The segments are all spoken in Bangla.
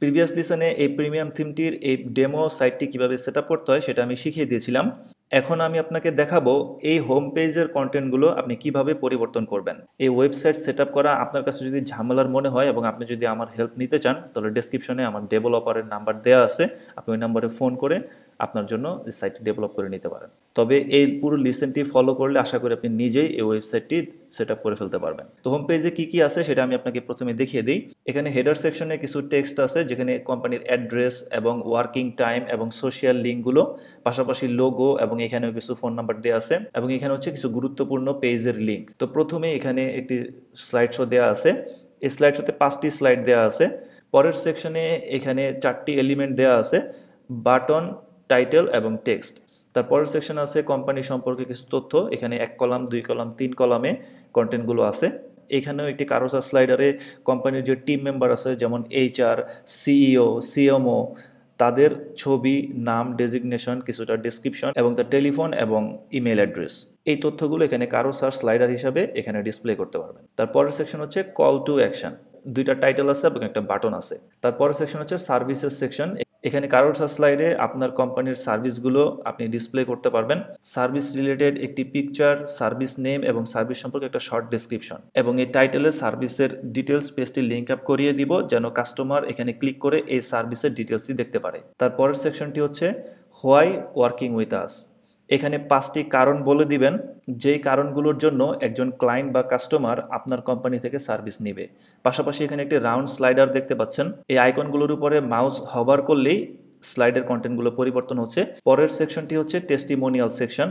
প্রিভিয়াস লিসনে এই প্রিমিয়াম থিমটির এই ডেমো সাইটটি কীভাবে সেট করতে হয় সেটা আমি শিখিয়ে দিয়েছিলাম এখন আমি আপনাকে দেখাবো এই হোম পেজের কন্টেন্টগুলো আপনি কিভাবে পরিবর্তন করবেন এই ওয়েবসাইট সেট করা আপনার কাছে যদি ঝামেলার মনে হয় এবং আপনি যদি আমার হেল্প নিতে চান তাহলে ডেসক্রিপশনে আমার ডেভেলপারের নাম্বার দেওয়া আছে আপনি ওই নাম্বারে ফোন করে আপনার জন্য সাইটটি ডেভেলপ করে নিতে পারেন তবে এই পুরো লিসেনটি ফলো করলে আশা করি আপনি নিজেই এই ওয়েবসাইটটি সেট করে ফেলতে পারবেন তো হোম পেজে কী কী আছে সেটা আমি আপনাকে প্রথমে দেখিয়ে দিই এখানে হেডার সেকশনে কিছু টেক্সট আছে যেখানে কোম্পানির অ্যাড্রেস এবং ওয়ার্কিং টাইম এবং সোশ্যাল লিঙ্কগুলো পাশাপাশি লোগো এবং এখানেও কিছু ফোন নাম্বার দেওয়া আছে এবং এখানে হচ্ছে কিছু গুরুত্বপূর্ণ পেজের লিঙ্ক তো প্রথমে এখানে একটি স্লাইড শো দেওয়া আছে এই স্লাইড শোতে পাঁচটি স্লাইড দেওয়া আছে পরের সেকশনে এখানে চারটি এলিমেন্ট দেওয়া আছে বাটন টাইটেল এবং টেক্সট তারপরের সেকশন আছে কোম্পানি সম্পর্কে কিছু তথ্য এখানে এক কলাম দুই কলাম তিন কলামে কন্টেন্টগুলো আছে এখানেও একটি কারোসা স্লাইডারে কোম্পানির যে টিম মেম্বার আছে যেমন এইচআর সিইও সিএমও তাদের ছবি নাম ডেজিগনেশন কিছুটা ডিসক্রিপশন এবং তার টেলিফোন এবং ইমেল অ্যাড্রেস এই তথ্যগুলো এখানে কারো সার স্লাইডার হিসাবে এখানে ডিসপ্লে করতে পারবেন তারপরের সেকশন হচ্ছে কল টু অ্যাকশন দুইটা টাইটেল আছে এবং একটা বাটন আছে তারপরের সেকশন হচ্ছে সার্ভিসেস সেকশন এখানে কারোরসা স্লাইডে আপনার কোম্পানির সার্ভিসগুলো আপনি ডিসপ্লে করতে পারবেন সার্ভিস রিলেটেড একটি পিকচার সার্ভিস নেম এবং সার্ভিস সম্পর্কে একটা শর্ট ডেসক্রিপশন এবং এই টাইটেলে সার্ভিসের ডিটেলস পেজটি লিঙ্ক আপ করিয়ে দিব যেন কাস্টমার এখানে ক্লিক করে এই সার্ভিসের ডিটেলসটি দেখতে পারে তারপরের সেকশনটি হচ্ছে হোয়াই ওয়ার্কিং উইথ আস এখানে পাঁচটি কারণ বলে দিবেন যেই কারণগুলোর জন্য একজন ক্লায়েন্ট বা কাস্টমার আপনার কোম্পানি থেকে সার্ভিস নেবে পাশাপাশি এখানে একটি রাউন্ড স্লাইডার দেখতে পাচ্ছেন এই আইকনগুলোর উপরে মাউস হবার করলেই স্লাইডের কন্টেন্টগুলো পরিবর্তন হচ্ছে পরের সেকশনটি হচ্ছে টেস্টিমোনিয়াল সেকশন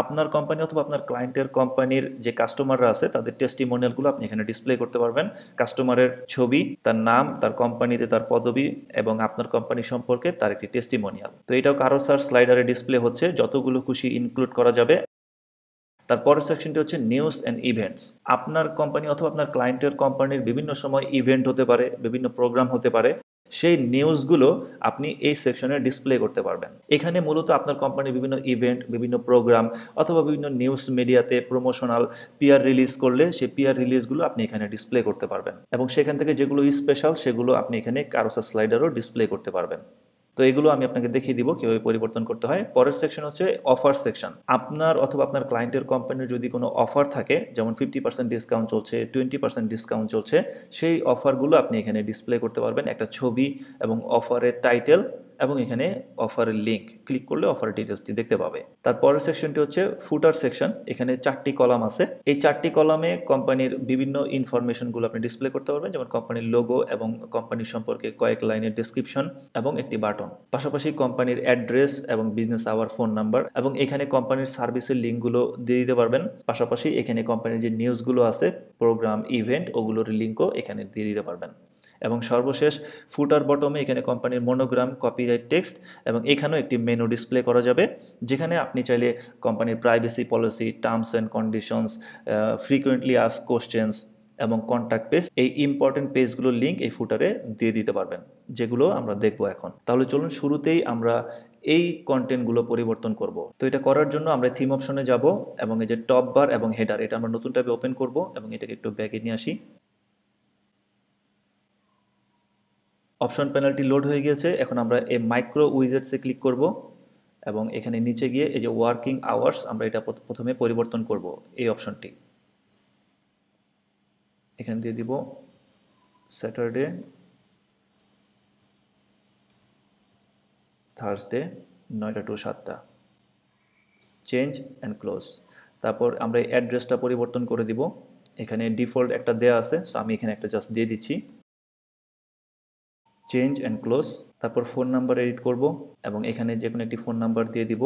আপনার কোম্পানি অথবা আপনার ক্লায়েন্টের কোম্পানির যে কাস্টমাররা আছে তাদের টেস্টিমোনিয়ালগুলো আপনি এখানে ডিসপ্লে করতে পারবেন কাস্টমারের ছবি তার নাম তার কোম্পানিতে তার পদবি এবং আপনার কোম্পানি সম্পর্কে তার একটি টেস্টিমোনিয়াল তো এটাও কারো স্যার স্লাইডারে ডিসপ্লে হচ্ছে যতগুলো খুশি ইনক্লুড করা যাবে তারপরের সেকশনটি হচ্ছে নিউজ অ্যান্ড ইভেন্টস আপনার কোম্পানি অথবা আপনার ক্লায়েন্টের কোম্পানির বিভিন্ন সময় ইভেন্ট হতে পারে বিভিন্ন প্রোগ্রাম হতে পারে সেই নিউজগুলো আপনি এই সেকশনে ডিসপ্লে করতে পারবেন এখানে মূলত আপনার কোম্পানির বিভিন্ন ইভেন্ট বিভিন্ন প্রোগ্রাম অথবা বিভিন্ন নিউজ মিডিয়াতে প্রমোশনাল পিয়ার রিলিজ করলে সেই পিয়ার রিলিজগুলো আপনি এখানে ডিসপ্লে করতে পারবেন এবং সেখান থেকে যেগুলো স্পেশাল সেগুলো আপনি এখানে কারোসা স্লাইডারও ডিসপ্লে করতে পারবেন তো এগুলো আমি আপনাকে দেখিয়ে দিব কীভাবে পরিবর্তন করতে হয় পরের সেকশন হচ্ছে অফার সেকশন আপনার অথবা আপনার ক্লায়েন্টের কোম্পানির যদি কোনো অফার থাকে যেমন ফিফটি পার্সেন্ট ডিসকাউন্ট চলছে টোয়েন্টি পার্সেন্ট ডিসকাউন্ট চলছে সেই অফারগুলো আপনি এখানে ডিসপ্লে করতে পারবেন একটা ছবি এবং অফারের টাইটেল এবং এখানে অফার লিঙ্ক ক্লিক করলে অফার ডিটেলসটি দেখতে পাবে তারপরের সেকশনটি হচ্ছে ফুটার সেকশন এখানে চারটি কলাম আছে এই চারটি কলামে কোম্পানির বিভিন্ন ইনফরমেশনগুলো আপনি ডিসপ্লে করতে পারবেন যেমন কোম্পানির লোগো এবং কোম্পানি সম্পর্কে কয়েক লাইনের ডিসক্রিপশন এবং একটি বাটন পাশাপাশি কোম্পানির অ্যাড্রেস এবং বিজনেস আওয়ার ফোন নাম্বার এবং এখানে কোম্পানির সার্ভিসের লিঙ্কগুলো দিয়ে দিতে পারবেন পাশাপাশি এখানে কোম্পানির যে নিউজগুলো আছে প্রোগ্রাম ইভেন্ট ওগুলোর লিঙ্কও এখানে দিয়ে দিতে পারবেন এবং সর্বশেষ ফুটার বটমে এখানে কোম্পানির মনোগ্রাম কপিরাইট টেক্সট এবং এখানেও একটি মেনু ডিসপ্লে করা যাবে যেখানে আপনি চাইলে কোম্পানির privacy policy terms and conditions frequently আস কোশ্চেন্স এবং কন্ট্যাক্ট পেজ এই ইম্পর্টেন্ট পেজগুলোর লিঙ্ক এই ফুটারে দিয়ে দিতে পারবেন যেগুলো আমরা দেখব এখন তাহলে চলুন শুরুতেই আমরা এই কন্টেন্টগুলো পরিবর্তন করব তো এটা করার জন্য আমরা থিম অপশনে যাব এবং এই যে টপ বার এবং হেডার এটা আমরা নতুন ট্যাবে ওপেন করব এবং এটাকে একটু ব্যাগে নিয়ে আসি অপশন প্যানেলটি লোড হয়ে গিয়েছে এখন আমরা এই মাইক্রো উইজেটসে ক্লিক করব এবং এখানে নিচে গিয়ে এই যে ওয়ার্কিং আওয়ার্স আমরা এটা প্রথমে পরিবর্তন করব এই অপশনটি এখানে দিয়ে দিব স্যাটারডে থার্সডে নয়টা টু সাতটা চেঞ্জ অ্যান্ড ক্লোজ তারপর আমরা এই অ্যাড্রেসটা পরিবর্তন করে দিব এখানে ডিফল্ট একটা দেয়া আছে সো আমি এখানে একটা জাস্ট দিয়ে দিচ্ছি চেঞ্জ অ্যান্ড ক্লোজ তারপর ফোন নাম্বার এডিট করব এবং এখানে যে কোনো একটি ফোন নাম্বার দিয়ে দিব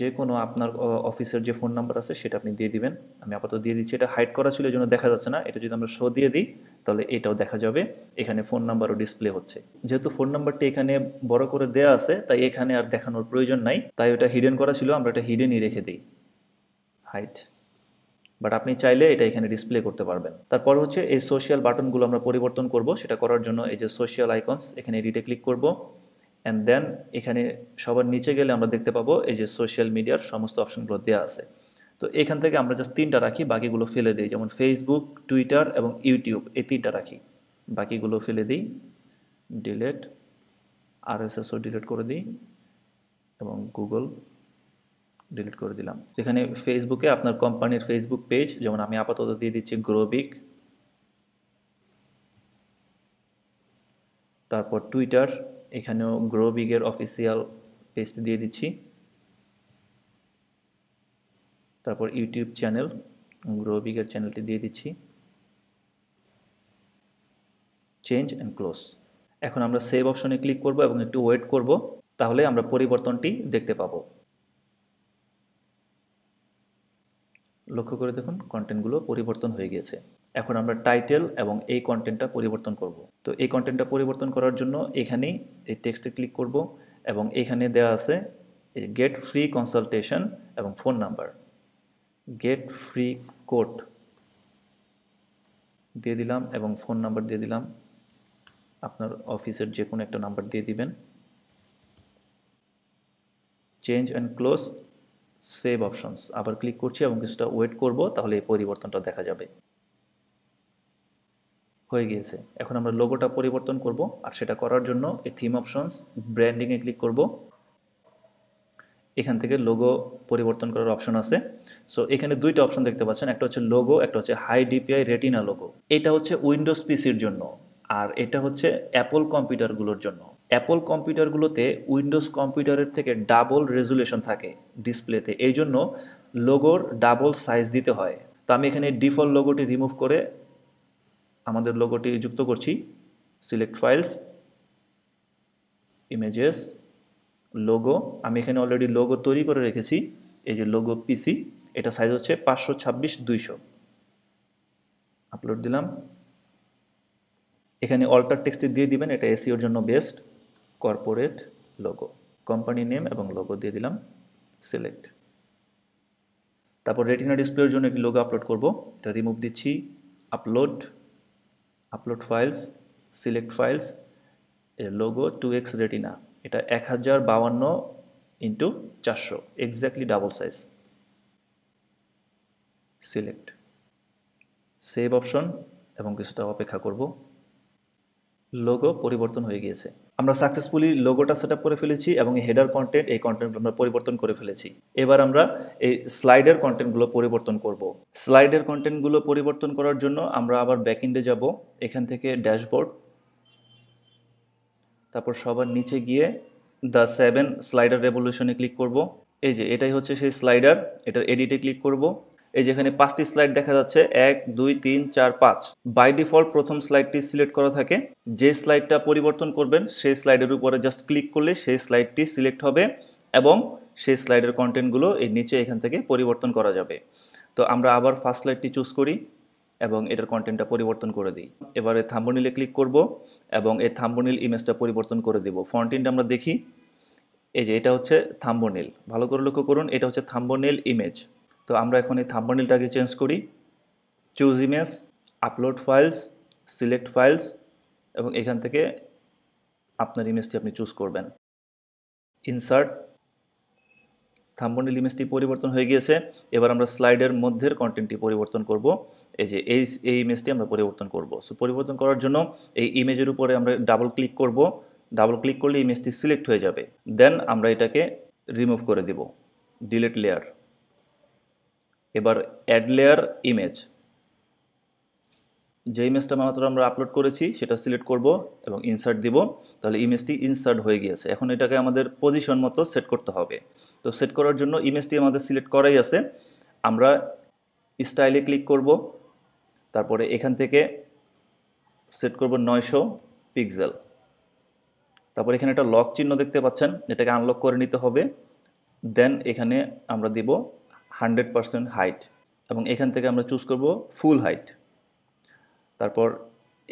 যে কোনো আপনার অফিসের যে ফোন নাম্বার আছে সেটা আপনি দিয়ে দিবেন আমি আপাতত দিয়ে দিচ্ছি এটা হাইড করা ছিল এই জন্য দেখা যাচ্ছে না এটা যদি আমরা শো দিয়ে দিই তাহলে এটাও দেখা যাবে এখানে ফোন নাম্বারও ডিসপ্লে হচ্ছে যেহেতু ফোন নাম্বারটি এখানে বড় করে দেয়া আছে তাই এখানে আর দেখানোর প্রয়োজন নাই তাই ওটা হিডেন করা ছিল আমরা এটা হিডেনই রেখে দিই হাইট বাট আপনি চাইলে এটা এখানে ডিসপ্লে করতে পারবেন তারপর হচ্ছে এই সোশ্যাল বাটনগুলো আমরা পরিবর্তন করব সেটা করার জন্য এই যে সোশ্যাল আইকনস এখানে এডিটে ক্লিক করব অ্যান্ড দেন এখানে সবার নিচে গেলে আমরা দেখতে পাবো এই যে সোশ্যাল মিডিয়ার সমস্ত অপশনগুলো দেওয়া আছে তো এখান থেকে আমরা জাস্ট তিনটা রাখি বাকিগুলো ফেলে দিই যেমন ফেসবুক টুইটার এবং ইউটিউব এই তিনটা রাখি বাকিগুলো ফেলে দিই ডিলেট আর ডিলেট করে দিই এবং গুগল ডিলিট করে দিলাম এখানে ফেসবুকে আপনার কোম্পানির ফেসবুক পেজ যেমন আমি আপাতত দিয়ে দিচ্ছি গ্রোবিক তারপর টুইটার এখানেও গ্রোবিগের অফিসিয়াল পেজ দিয়ে দিচ্ছি তারপর ইউটিউব চ্যানেল গ্রোবিগের চ্যানেলটি দিয়ে দিচ্ছি চেঞ্জ অ্যান্ড ক্লোজ এখন আমরা সেভ অপশনে ক্লিক করব এবং একটু ওয়েট করব তাহলে আমরা পরিবর্তনটি দেখতে পাবো লক্ষ্য করে দেখুন কন্টেন্টগুলো পরিবর্তন হয়ে গিয়েছে এখন আমরা টাইটেল এবং এই কন্টেন্টটা পরিবর্তন করব তো এই কন্টেন্টটা পরিবর্তন করার জন্য এখানেই এই টেক্সটে ক্লিক করব এবং এখানে দেওয়া আছে গেট ফ্রি কনসালটেশন এবং phone number get free code দিয়ে দিলাম এবং ফোন নাম্বার দিয়ে দিলাম আপনার অফিসের যে কোনো একটা নাম্বার দিয়ে দিবেন change and close save options আবার ক্লিক করছি এবং কিছুটা ওয়েট করব তাহলে এই পরিবর্তনটা দেখা যাবে হয়ে গিয়েছে এখন আমরা লোগোটা পরিবর্তন করব আর সেটা করার জন্য এই থিম অপশনস ব্র্যান্ডিংয়ে ক্লিক করব এখান থেকে লোগো পরিবর্তন করার অপশন আছে সো এখানে দুইটা অপশন দেখতে পাচ্ছেন একটা হচ্ছে লোগো একটা হচ্ছে হাই ডিপিআই রেটিনা লোগো এটা হচ্ছে উইন্ডোজ পিসির জন্য আর এটা হচ্ছে অ্যাপল কম্পিউটারগুলোর জন্য অ্যাপল কম্পিউটারগুলোতে উইন্ডোজ কম্পিউটারের থেকে ডাবল রেজুলেশন থাকে ডিসপ্লেতে এই জন্য লোগোর ডাবল সাইজ দিতে হয় তো আমি এখানে ডিফল্ট লোগোটি রিমুভ করে আমাদের লোগোটি যুক্ত করছি সিলেক্ট ফাইলস ইমেজেস লোগো আমি এখানে অলরেডি লোগো তৈরি করে রেখেছি এই যে লোগো পিসি এটা সাইজ হচ্ছে পাঁচশো ছাব্বিশ দুইশো আপলোড দিলাম এখানে অল্টার টেক্সটি দিয়ে দিবেন এটা এসিওর e জন্য best corporate logo company name এবং লোগো দিয়ে দিলাম সিলেক্ট তারপর রেটিনা ডিসপ্লের জন্য একটি লোগো আপলোড করব এটা রিমুভ দিচ্ছি upload upload files select files এর লোগো টু এক্স রেটিনা এটা এক হাজার বাউান্ন ইন্টু চারশো exactly double size select save option এবং কিছুটা অপেক্ষা করব লোগো পরিবর্তন হয়ে গিয়েছে আমরা সাকসেসফুলি লোগোটা সেট করে ফেলেছি এবং হেডার কন্টেন্ট এই কন্টেন্টগুলো আমরা পরিবর্তন করে ফেলেছি এবার আমরা এই স্লাইডের কন্টেন্টগুলো পরিবর্তন করব স্লাইডের কন্টেন্টগুলো পরিবর্তন করার জন্য আমরা আবার ইন্ডে যাব এখান থেকে ড্যাশবোর্ড তারপর সবার নিচে গিয়ে দ্য সেভেন স্লাইডার রেভলিউশনে ক্লিক করব এই যে এটাই হচ্ছে সেই স্লাইডার এটার এডিটে ক্লিক করব এই যেখানে পাঁচটি স্লাইড দেখা যাচ্ছে এক দুই তিন চার পাঁচ বাই ডিফল্ট প্রথম স্লাইডটি সিলেক্ট করা থাকে যে স্লাইডটা পরিবর্তন করবেন সেই স্লাইডের উপরে জাস্ট ক্লিক করলে সেই স্লাইডটি সিলেক্ট হবে এবং সেই স্লাইডের কন্টেন্টগুলো এর নিচে এখান থেকে পরিবর্তন করা যাবে তো আমরা আবার ফার্স্ট স্লাইডটি চুজ করি এবং এটার কন্টেন্টটা পরিবর্তন করে দিই এবারে থাম্বনিলে ক্লিক করব এবং এই থাম্বনিল ইমেজটা পরিবর্তন করে দেব ফন্টিনটা আমরা দেখি এই যে এটা হচ্ছে থাম্বনিল ভালো করে লক্ষ্য করুন এটা হচ্ছে থাম্বনিল ইমেজ তো আমরা এখন এই থাম্বনিলটাকে চেঞ্জ করি choose image upload files select files এবং এখান থেকে আপনার ইমেজটি আপনি চুজ করবেন ইনসার্ট থাম্বনিল ইমেজটি পরিবর্তন হয়ে গিয়েছে এবার আমরা স্লাইডের মধ্যের কন্টেন্টটি পরিবর্তন করব এই যে এই এই ইমেজটি আমরা পরিবর্তন করব সো পরিবর্তন করার জন্য এই ইমেজের উপরে আমরা ডাবল ক্লিক করব ডাবল ক্লিক করলে ইমেজটি সিলেক্ট হয়ে যাবে দেন আমরা এটাকে রিমুভ করে দেব ডিলেট লেয়ার এবার অ্যাড লেয়ার ইমেজ যে ইমেজটা মাত্র আমরা আপলোড করেছি সেটা সিলেক্ট করব এবং ইনসার্ট দিব তাহলে ইমেজটি ইনসার্ট হয়ে গিয়েছে এখন এটাকে আমাদের পজিশন মতো সেট করতে হবে তো সেট করার জন্য ইমেজটি আমাদের সিলেক্ট করাই আছে আমরা স্টাইলে ক্লিক করব তারপরে এখান থেকে সেট করব নয়শো পিক্সেল তারপর এখানে একটা লক চিহ্ন দেখতে পাচ্ছেন এটাকে আনলক করে নিতে হবে দেন এখানে আমরা দিব হান্ড্রেড পারসেন্ট হাইট এবং এখান থেকে আমরা চুজ করব ফুল হাইট তারপর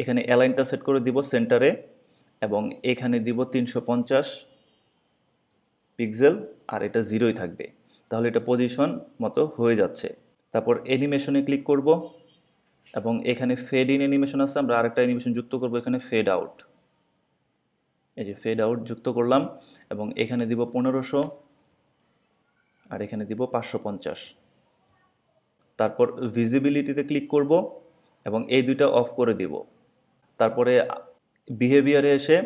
এখানে অ্যালাইনটা সেট করে দিব সেন্টারে এবং এখানে দিব তিনশো পঞ্চাশ পিক্সেল আর এটা জিরোই থাকবে তাহলে এটা পজিশন মতো হয়ে যাচ্ছে তারপর অ্যানিমেশনে ক্লিক করব এবং এখানে ফেড ইন অ্যানিমেশন আছে আমরা আরেকটা অ্যানিমেশন যুক্ত করব এখানে ফেড আউট এই যে ফেড আউট যুক্ত করলাম এবং এখানে দিব পনেরোশো আর এখানে দিব পাঁচশো পঞ্চাশ তারপর ভিজিবিলিটিতে ক্লিক করব এবং এই দুইটা অফ করে দিব তারপরে বিহেভিয়ারে এসে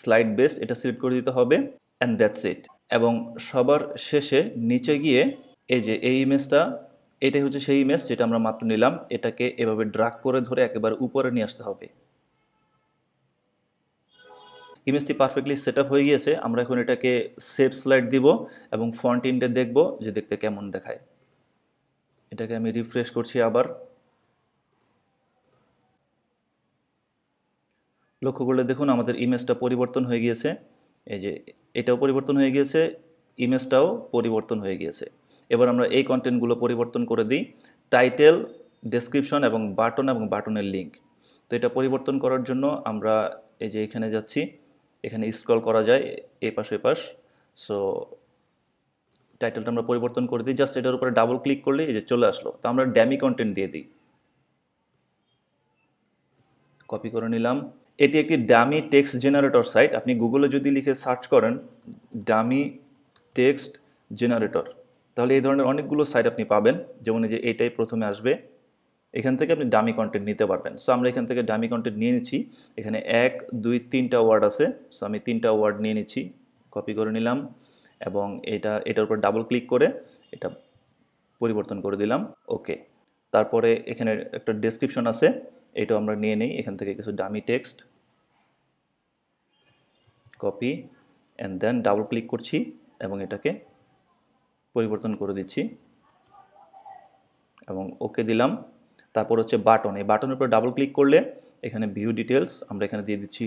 স্লাইড বেস্ট এটা সিলেক্ট করে দিতে হবে অ্যান্ড দ্যাটস ইট এবং সবার শেষে নিচে গিয়ে এই যে এই ইমেজটা এটাই হচ্ছে সেই ইমেজ যেটা আমরা মাত্র নিলাম এটাকে এভাবে ড্রাগ করে ধরে একেবারে উপরে নিয়ে আসতে হবে ইমেজটি পারফেক্টলি সেট হয়ে গিয়েছে আমরা এখন এটাকে সেভ স্লাইড দিব এবং ফন্ট ইনটে দেখব যে দেখতে কেমন দেখায় এটাকে আমি রিফ্রেশ করছি আবার লক্ষ্য করলে দেখুন আমাদের ইমেজটা পরিবর্তন হয়ে গিয়েছে এই যে এটাও পরিবর্তন হয়ে গিয়েছে ইমেজটাও পরিবর্তন হয়ে গিয়েছে এবার আমরা এই কন্টেন্টগুলো পরিবর্তন করে দিই টাইটেল ডেসক্রিপশন এবং বাটন এবং বাটনের লিঙ্ক তো এটা পরিবর্তন করার জন্য আমরা এই যে এখানে যাচ্ছি এখানে স্ক্রল করা যায় এ পাশ ওই পাশ সো টাইটেলটা আমরা পরিবর্তন করে দিই জাস্ট এটার উপরে ডাবল ক্লিক করলে এই যে চলে আসলো তো আমরা ড্যামি কন্টেন্ট দিয়ে দিই কপি করে নিলাম এটি একটি ড্যামি টেক্সট জেনারেটর সাইট আপনি গুগলে যদি লিখে সার্চ করেন ড্যামি টেক্সট জেনারেটর তাহলে এই ধরনের অনেকগুলো সাইট আপনি পাবেন যেমন যে এটাই প্রথমে আসবে এখান থেকে আপনি ডামি কন্টেন্ট নিতে পারবেন সো আমরা এখান থেকে ডামি কন্টেন্ট নিয়ে নিচ্ছি এখানে এক দুই তিনটা ওয়ার্ড আছে সো আমি তিনটা ওয়ার্ড নিয়ে নিচ্ছি কপি করে নিলাম এবং এটা এটার উপর ডাবল ক্লিক করে এটা পরিবর্তন করে দিলাম ওকে তারপরে এখানে একটা ডেসক্রিপশন আছে এটাও আমরা নিয়ে নিই এখান থেকে কিছু dummy text copy and then double click করছি এবং এটাকে পরিবর্তন করে দিচ্ছি এবং ওকে দিলাম তারপর হচ্ছে বাটন এই বাটনের উপর ডাবল ক্লিক করলে এখানে ভিউ ডিটেলস আমরা এখানে দিয়ে দিচ্ছি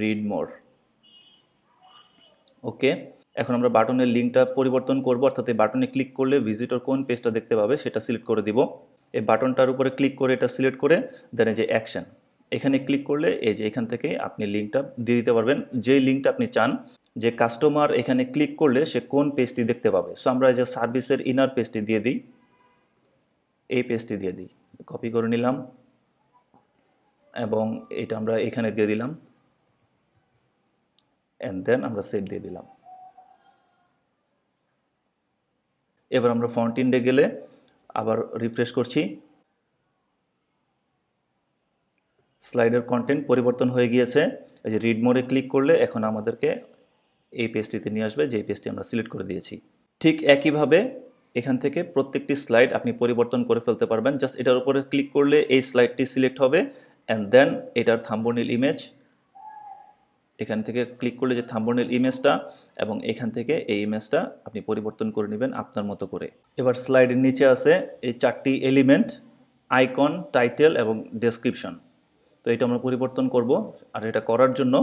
রিড মোর ওকে এখন আমরা বাটনের লিঙ্কটা পরিবর্তন করব অর্থাৎ এই বাটনে ক্লিক করলে ভিজিটর কোন পেজটা দেখতে পাবে সেটা সিলেক্ট করে দিব এই বাটনটার উপরে ক্লিক করে এটা সিলেক্ট করে দেন যে অ্যাকশন এখানে ক্লিক করলে এই যে এখান থেকে আপনি লিঙ্কটা দিয়ে দিতে পারবেন যেই লিঙ্কটা আপনি চান যে কাস্টমার এখানে ক্লিক করলে সে কোন পেজটি দেখতে পাবে সো আমরা যে সার্ভিসের ইনার পেজটি দিয়ে দিই এই পেজটি দিয়ে দিই কপি করে নিলাম এবং এটা আমরা এখানে দিয়ে দিলাম অ্যান্ড দেন আমরা সেভ দিয়ে দিলাম এবার আমরা ফন্ট ইন্ডে গেলে আবার রিফ্রেশ করছি স্লাইডের কন্টেন্ট পরিবর্তন হয়ে গিয়েছে এই যে রিড মোড়ে ক্লিক করলে এখন আমাদেরকে এই পেজটিতে নিয়ে আসবে যে পেজটি আমরা সিলেক্ট করে দিয়েছি ঠিক একইভাবে এখান থেকে প্রত্যেকটি স্লাইড আপনি পরিবর্তন করে ফেলতে পারবেন জাস্ট এটার উপরে ক্লিক করলে এই স্লাইডটি সিলেক্ট হবে অ্যান্ড দেন এটার থাম্বনিল ইমেজ এখান থেকে ক্লিক করলে যে থাম্বনিল ইমেজটা এবং এখান থেকে এই ইমেজটা আপনি পরিবর্তন করে নেবেন আপনার মতো করে এবার স্লাইডের নিচে আছে এই চারটি এলিমেন্ট আইকন টাইটেল এবং ডেসক্রিপশন তো এটা আমরা পরিবর্তন করব আর এটা করার জন্য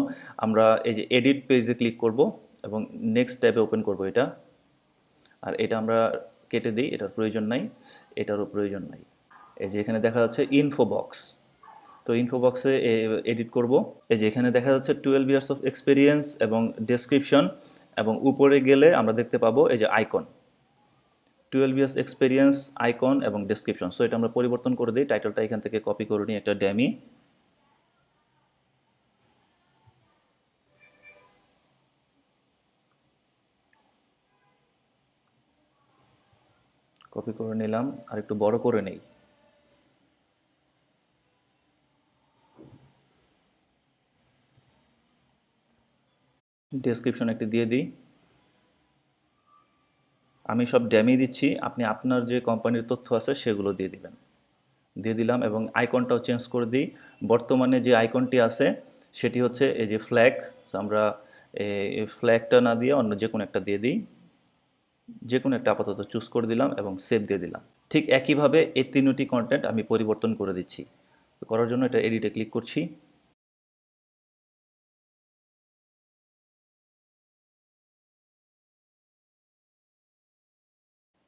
আমরা এই যে এডিট পেজে ক্লিক করব এবং নেক্সট ট্যাবে ওপেন করব এটা আর এটা আমরা কেটে দিই এটার প্রয়োজন নাই এটারও প্রয়োজন নাই এই যে এখানে দেখা যাচ্ছে ইনফো বক্স তো ইনফো বক্সে এডিট করব এই যে এখানে দেখা যাচ্ছে টুয়েলভ ইয়ার্স অফ এক্সপিরিয়েন্স এবং ডেসক্রিপশন এবং উপরে গেলে আমরা দেখতে পাবো এই যে icon twelve years experience icon এবং ডেসক্রিপশন সো এটা আমরা পরিবর্তন করে দিই টাইটেলটা এখান থেকে কপি করে নিই একটা ড্যামি কপি করে নিলাম আর একটু বড় করে নেই ডেসক্রিপশন একটি দিয়ে দিই আমি সব ড্যামি দিচ্ছি আপনি আপনার যে কোম্পানির তথ্য আছে সেগুলো দিয়ে দিবেন দিয়ে দিলাম এবং আইকনটাও চেঞ্জ করে দিই বর্তমানে যে আইকনটি আছে সেটি হচ্ছে এই যে ফ্ল্যাগ আমরা ফ্ল্যাগটা না দিয়ে অন্য যে কোনো একটা দিয়ে দিই যে কোনো একটা আপাতত চুজ করে দিলাম এবং সেভ দিয়ে দিলাম ঠিক একইভাবে এই তিনটি কন্টেন্ট আমি পরিবর্তন করে দিচ্ছি করার জন্য এটা এডিটে ক্লিক করছি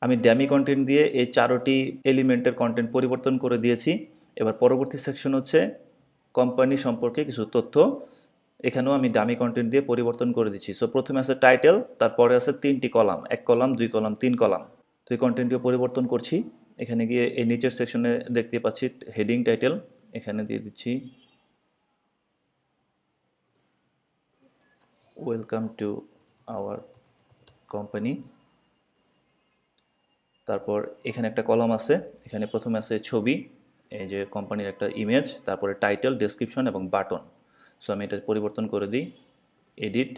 আমি ড্যামি কন্টেন্ট দিয়ে এই চারোটি এলিমেন্টের কন্টেন্ট পরিবর্তন করে দিয়েছি এবার পরবর্তী সেকশন হচ্ছে কোম্পানি সম্পর্কে কিছু তথ্য এখানেও আমি ডামি কন্টেন্ট দিয়ে পরিবর্তন করে দিচ্ছি সো প্রথমে আছে টাইটেল তারপরে আছে তিনটি কলাম এক কলাম দুই কলাম তিন কলাম তো এই কন্টেন্টটিও পরিবর্তন করছি এখানে গিয়ে এই নিচের সেকশনে দেখতে পাচ্ছি হেডিং টাইটেল এখানে দিয়ে দিচ্ছি ওয়েলকাম টু আওয়ার কোম্পানি তারপর এখানে একটা কলম আছে এখানে প্রথমে আছে ছবি এই যে কোম্পানির একটা ইমেজ তারপরে টাইটেল ডেসক্রিপশন এবং বাটন সো আমি এটা পরিবর্তন করে দিই এডিট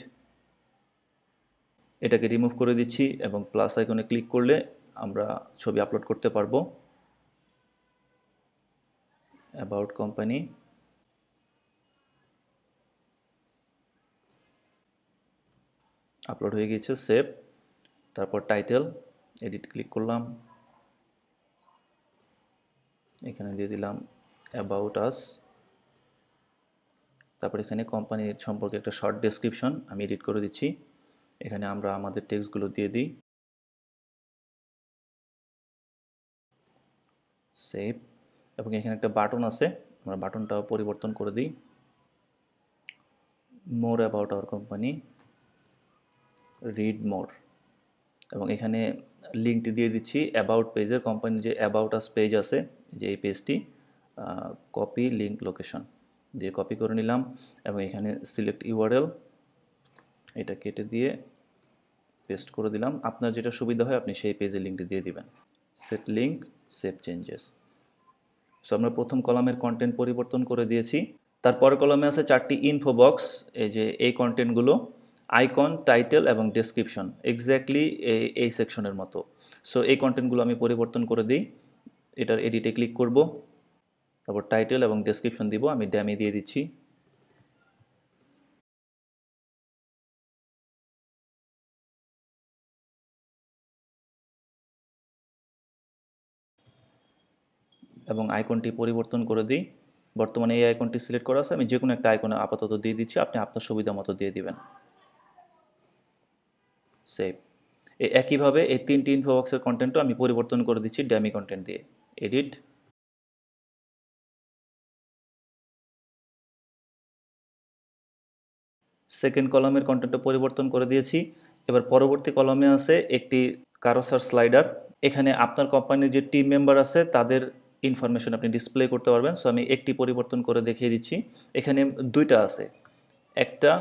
এটাকে রিমুভ করে দিচ্ছি এবং প্লাস আইকনে ক্লিক করলে আমরা ছবি আপলোড করতে পারবো অ্যাবাউট কোম্পানি আপলোড হয়ে গিয়েছে সেভ তারপর টাইটেল এডিট ক্লিক করলাম এখানে দিয়ে দিলাম অ্যাবাউট আস তারপর এখানে কোম্পানির সম্পর্কে একটা শর্ট ডেসক্রিপশন আমি এডিট করে দিচ্ছি এখানে আমরা আমাদের টেক্সটগুলো দিয়ে দিই সেভ এবং এখানে একটা বাটন আছে আমরা বাটনটাও পরিবর্তন করে দিই more about our company read more এবং এখানে লিঙ্কটি দিয়ে দিচ্ছি অ্যাবাউট পেজের কোম্পানির যে অ্যাবাউট আস পেজ আছে যে এই পেজটি কপি লিঙ্ক লোকেশন দিয়ে কপি করে নিলাম এবং এখানে সিলেক্ট ইউআরএল এটা কেটে দিয়ে পেস্ট করে দিলাম আপনার যেটা সুবিধা হয় আপনি সেই পেজে লিঙ্কটি দিয়ে দিবেন set link save changes so আমরা প্রথম কলামের কন্টেন্ট পরিবর্তন করে দিয়েছি তারপর কলমে আছে চারটি ইনফো বক্স এই যে এই কন্টেন্টগুলো আইকন টাইটেল এবং ডেসক্রিপশন এক্স্যাক্টলি এই সেকশনের মতো সো এই কন্টেন্টগুলো আমি পরিবর্তন করে দিই এটার এডিটে ক্লিক করব তারপর টাইটেল এবং ডেসক্রিপশন দিব আমি ড্যামি দিয়ে দিচ্ছি এবং আইকনটি পরিবর্তন করে দিই বর্তমানে এই আইকনটি সিলেক্ট করা আছে আমি যে কোনো একটা আইকনে আপাতত দিয়ে দিচ্ছি আপনি আপনার সুবিধা মতো দিয়ে দিবেন সেভ একইভাবে এই তিনটি ইনফোবক্সের কন্টেন্টও আমি পরিবর্তন করে দিচ্ছি ড্যামি কন্টেন্ট দিয়ে এডিট সেকেন্ড কলামের কন্টেন্টও পরিবর্তন করে দিয়েছি এবার পরবর্তী কলমে আছে একটি কারোসার স্লাইডার এখানে আপনার কোম্পানির যে টিম মেম্বার আছে তাদের ইনফরমেশন আপনি ডিসপ্লে করতে পারবেন সো আমি একটি পরিবর্তন করে দেখিয়ে দিচ্ছি এখানে দুইটা আছে একটা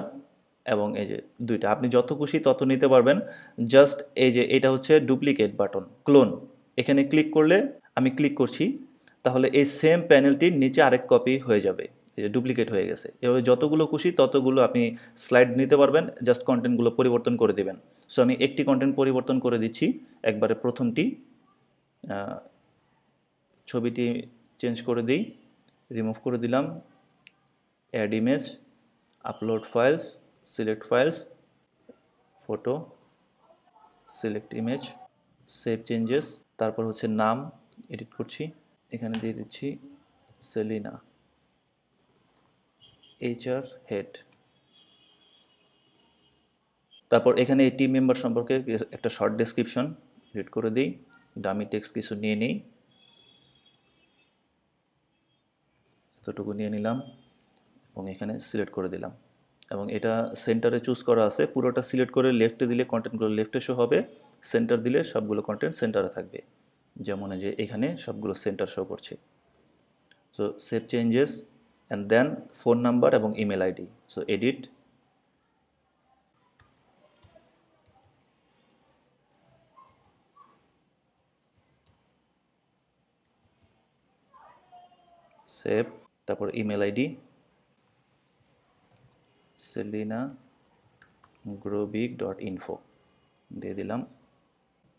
এবং এই যে দুইটা আপনি যত খুশি তত নিতে পারবেন জাস্ট এই যে এটা হচ্ছে ডুপ্লিকেট বাটন ক্লোন এখানে ক্লিক করলে আমি ক্লিক করছি তাহলে এই সেম প্যানেলটির নিচে আরেক কপি হয়ে যাবে ডুপ্লিকেট হয়ে গেছে এভাবে যতগুলো খুশি ততগুলো আপনি স্লাইড নিতে পারবেন জাস্ট কন্টেন্টগুলো পরিবর্তন করে দেবেন সো আমি একটি কন্টেন্ট পরিবর্তন করে দিচ্ছি একবারে প্রথমটি ছবিটি চেঞ্জ করে দিই রিমুভ করে দিলাম add image upload files select files photo select image save changes তারপর হচ্ছে নাম এডিট করছি এখানে দিয়ে দিচ্ছি সেলিনা এইচআর হেড তারপর এখানে এই টিম মেম্বার সম্পর্কে একটা শর্ট ডেসক্রিপশন রিড করে দিই ডামি টেক্স কিছু নিয়ে নিই এতটুকু নিয়ে নিলাম এবং এখানে সিলেক্ট করে দিলাম এবং এটা সেন্টারে চুজ করা আছে পুরোটা সিলেক্ট করে লেফটে দিলে কন্টেন্টগুলো লেফটে শো হবে সেন্টার দিলে সবগুলো কন্টেন্ট সেন্টারে থাকবে যেমন যে এখানে সবগুলো সেন্টার শো করছে so save changes and then phone number এবং email ID so edit save তারপর email ID selina grobic dot info দিয়ে দিলাম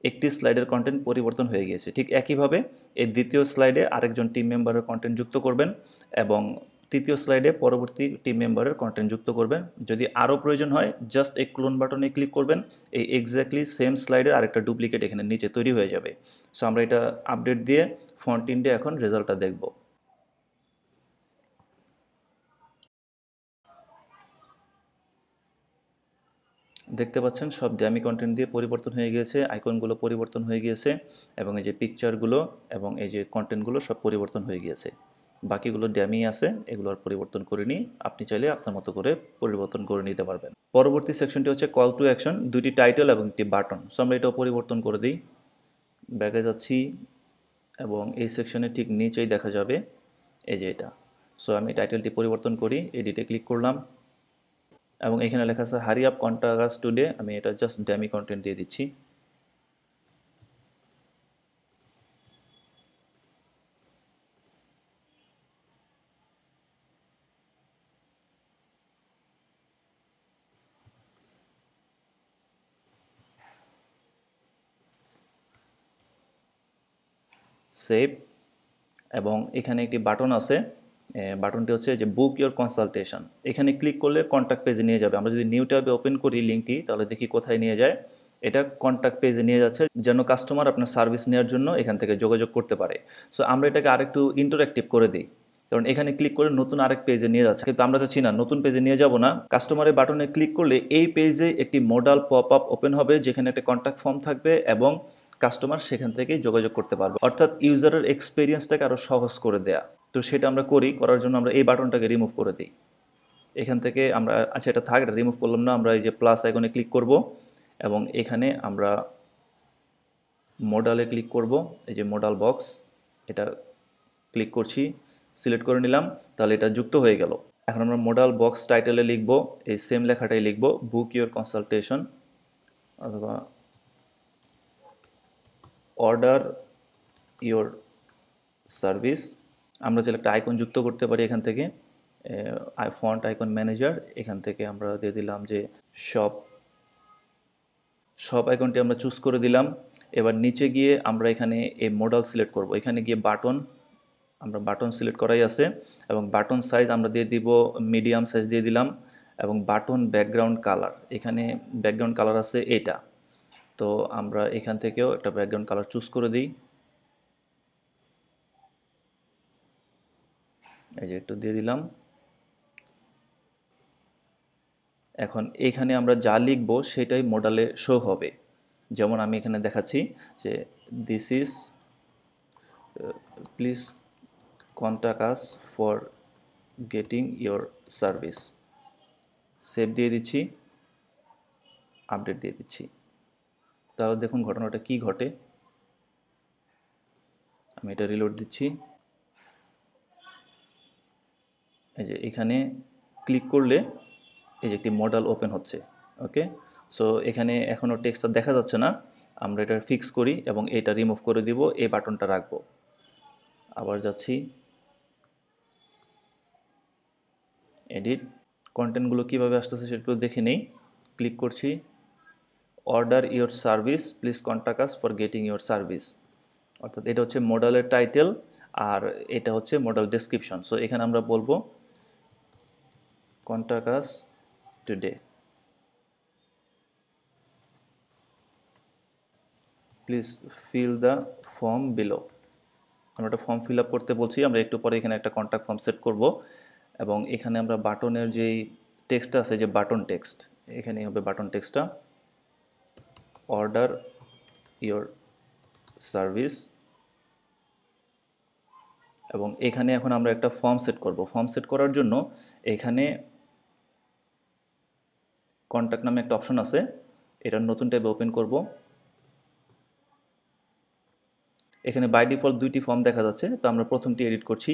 একটি স্লাইডের কন্টেন্ট পরিবর্তন হয়ে গিয়েছে ঠিক একইভাবে এই দ্বিতীয় স্লাইডে আরেকজন টিম মেম্বারের কন্টেন্ট যুক্ত করবেন এবং তৃতীয় স্লাইডে পরবর্তী টিম মেম্বারের কন্টেন্ট যুক্ত করবেন যদি আরও প্রয়োজন হয় জাস্ট এই ক্লোন বাটনে ক্লিক করবেন এই এক্স্যাক্টলি সেম স্লাইডের আরেকটা ডুপ্লিকেট এখানে নিচে তৈরি হয়ে যাবে সো আমরা এটা আপডেট দিয়ে ফ্রন্ট ইন্ডে এখন রেজাল্টটা দেখব দেখতে পাচ্ছেন সব ড্যামি কন্টেন্ট দিয়ে পরিবর্তন হয়ে গিয়েছে আইকনগুলো পরিবর্তন হয়ে গিয়েছে এবং এই যে পিকচারগুলো এবং এই যে কন্টেন্টগুলো সব পরিবর্তন হয়ে গিয়েছে বাকিগুলো ড্যামি আছে এগুলো আর পরিবর্তন করে নিই আপনি চাইলে আপনার মতো করে পরিবর্তন করে নিতে পারবেন পরবর্তী সেকশনটি হচ্ছে কল টু অ্যাকশন দুইটি টাইটেল এবং একটি বাটন সো আমরা এটাও পরিবর্তন করে দিই ব্যাগে যাচ্ছি এবং এই সেকশনে ঠিক নিচেই দেখা যাবে এই যে এটা সো আমি টাইটেলটি পরিবর্তন করি এডিটে ক্লিক করলাম এবং এখানে লেখা আছে হারি আপ কন্টাগাস টুডে আমি এটা জাস্ট ড্যামি কন্টেন্ট দিয়ে দিচ্ছি সেভ এবং এখানে একটি বাটন আছে বাটনটি হচ্ছে যে বুক ইউর কনসালটেশন এখানে ক্লিক করলে কন্ট্যাক্ট পেজে নিয়ে যাবে আমরা যদি নিউ ট্যাবে ওপেন করি লিঙ্কটি তাহলে দেখি কোথায় নিয়ে যায় এটা কন্ট্যাক্ট পেজে নিয়ে যাচ্ছে যেন কাস্টমার আপনার সার্ভিস নেওয়ার জন্য এখান থেকে যোগাযোগ করতে পারে সো আমরা এটাকে আরেকটু ইন্টারঅ্যাক্টিভ করে দিই কারণ এখানে ক্লিক করে নতুন আরেক পেজে নিয়ে যাচ্ছে কিন্তু আমরা চাচ্ছি না নতুন পেজে নিয়ে যাব না কাস্টমারের বাটনে ক্লিক করলে এই পেজে একটি মডাল পপ আপ ওপেন হবে যেখানে একটা কন্ট্যাক্ট ফর্ম থাকবে এবং কাস্টমার সেখান থেকেই যোগাযোগ করতে পারবে অর্থাৎ ইউজারের এক্সপিরিয়েন্সটাকে আরও সহজ করে দেয়া তো সেটা আমরা করি করার জন্য আমরা এই বাটনটাকে রিমুভ করে দিই এখান থেকে আমরা আচ্ছা এটা থাক এটা রিমুভ করলাম না আমরা এই যে প্লাস আইকনে ক্লিক করব এবং এখানে আমরা মডালে ক্লিক করব এই যে মডাল বক্স এটা ক্লিক করছি সিলেক্ট করে নিলাম তাহলে এটা যুক্ত হয়ে গেল এখন আমরা মডাল বক্স টাইটেলে লিখব এই সেম লেখাটাই লিখব বুক ইউর কনসালটেশন অথবা অর্ডার ইয়োর সার্ভিস আমরা যে একটা আইকন যুক্ত করতে পারি এখান থেকে আই ফন্ট আইকন ম্যানেজার এখান থেকে আমরা দিয়ে দিলাম যে শপ শপ আইকনটি আমরা চুজ করে দিলাম এবার নিচে গিয়ে আমরা এখানে এই মডেল সিলেক্ট করব এখানে গিয়ে বাটন আমরা বাটন সিলেক্ট করাই আছে এবং বাটন সাইজ আমরা দিয়ে দিব মিডিয়াম সাইজ দিয়ে দিলাম এবং বাটন ব্যাকগ্রাউন্ড কালার এখানে ব্যাকগ্রাউন্ড কালার আছে এটা তো আমরা এখান থেকেও একটা ব্যাকগ্রাউন্ড কালার চুজ করে দিই এই যে একটু দিয়ে দিলাম এখন এখানে আমরা যা লিখবো সেটাই মডেলে শো হবে যেমন আমি এখানে দেখাচ্ছি যে this is please contact us for getting your service save দিয়ে দিচ্ছি আপডেট দিয়ে দিচ্ছি তাহলে দেখুন ঘটনাটা কি ঘটে আমি এটা রিলোড দিচ্ছি এই যে এখানে ক্লিক করলে এই যে একটি মডেল ওপেন হচ্ছে ওকে সো এখানে এখনও টেক্সটা দেখা যাচ্ছে না আমরা এটা ফিক্স করি এবং এটা রিমুভ করে দিব এই বাটনটা রাখব আবার যাচ্ছি এডিট কন্টেন্টগুলো কীভাবে আসতেছে সেগুলো দেখে নেই ক্লিক করছি order your service please contact us for getting your service অর্থাৎ এটা হচ্ছে মডেলের টাইটেল আর এটা হচ্ছে মডেল ডেসক্রিপশন সো এখানে আমরা বলবো contact us today please fill the form below আমরা একটা ফর্ম ফিল আপ করতে বলছি আমরা একটু পরে এখানে একটা কন্ট্যাক্ট ফর্ম সেট করব এবং এখানে আমরা বাটনের যেই টেক্সটটা আছে যে বাটন টেক্সট এখানেই হবে বাটন টেক্সটটা order your service এবং এখানে এখন আমরা একটা ফর্ম সেট করব ফর্ম সেট করার জন্য এখানে কন্ট্যাক্ট নামে একটা অপশন আছে এটা নতুন ট্যাবে ওপেন করব এখানে বাই ডিফল্ট দুইটি ফর্ম দেখা যাচ্ছে তো আমরা প্রথমটি এডিট করছি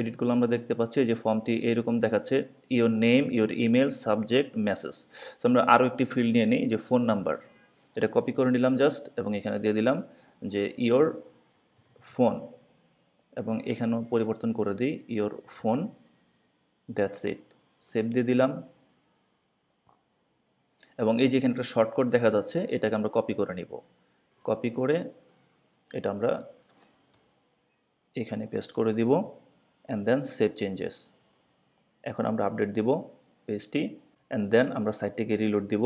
এডিটগুলো আমরা দেখতে পাচ্ছি যে ফর্মটি এরকম দেখাচ্ছে your name your email subject message so আমরা আরও একটি ফিল্ড নিয়ে নিই যে ফোন নাম্বার এটা কপি করে নিলাম জাস্ট এবং এখানে দিয়ে দিলাম যে ইয়োর ফোন এবং এখানেও পরিবর্তন করে দিই your phone that's it save দিয়ে দিলাম এবং এই যে এখানে একটা শর্টকট দেখা যাচ্ছে এটাকে আমরা কপি করে নিব কপি করে এটা আমরা এখানে পেস্ট করে দিব অ্যান্ড দেন সেভ চেঞ্জেস এখন আমরা আপডেট দিব পেজটি অ্যান্ড দেন আমরা সাইটটিকে রিলোড দিব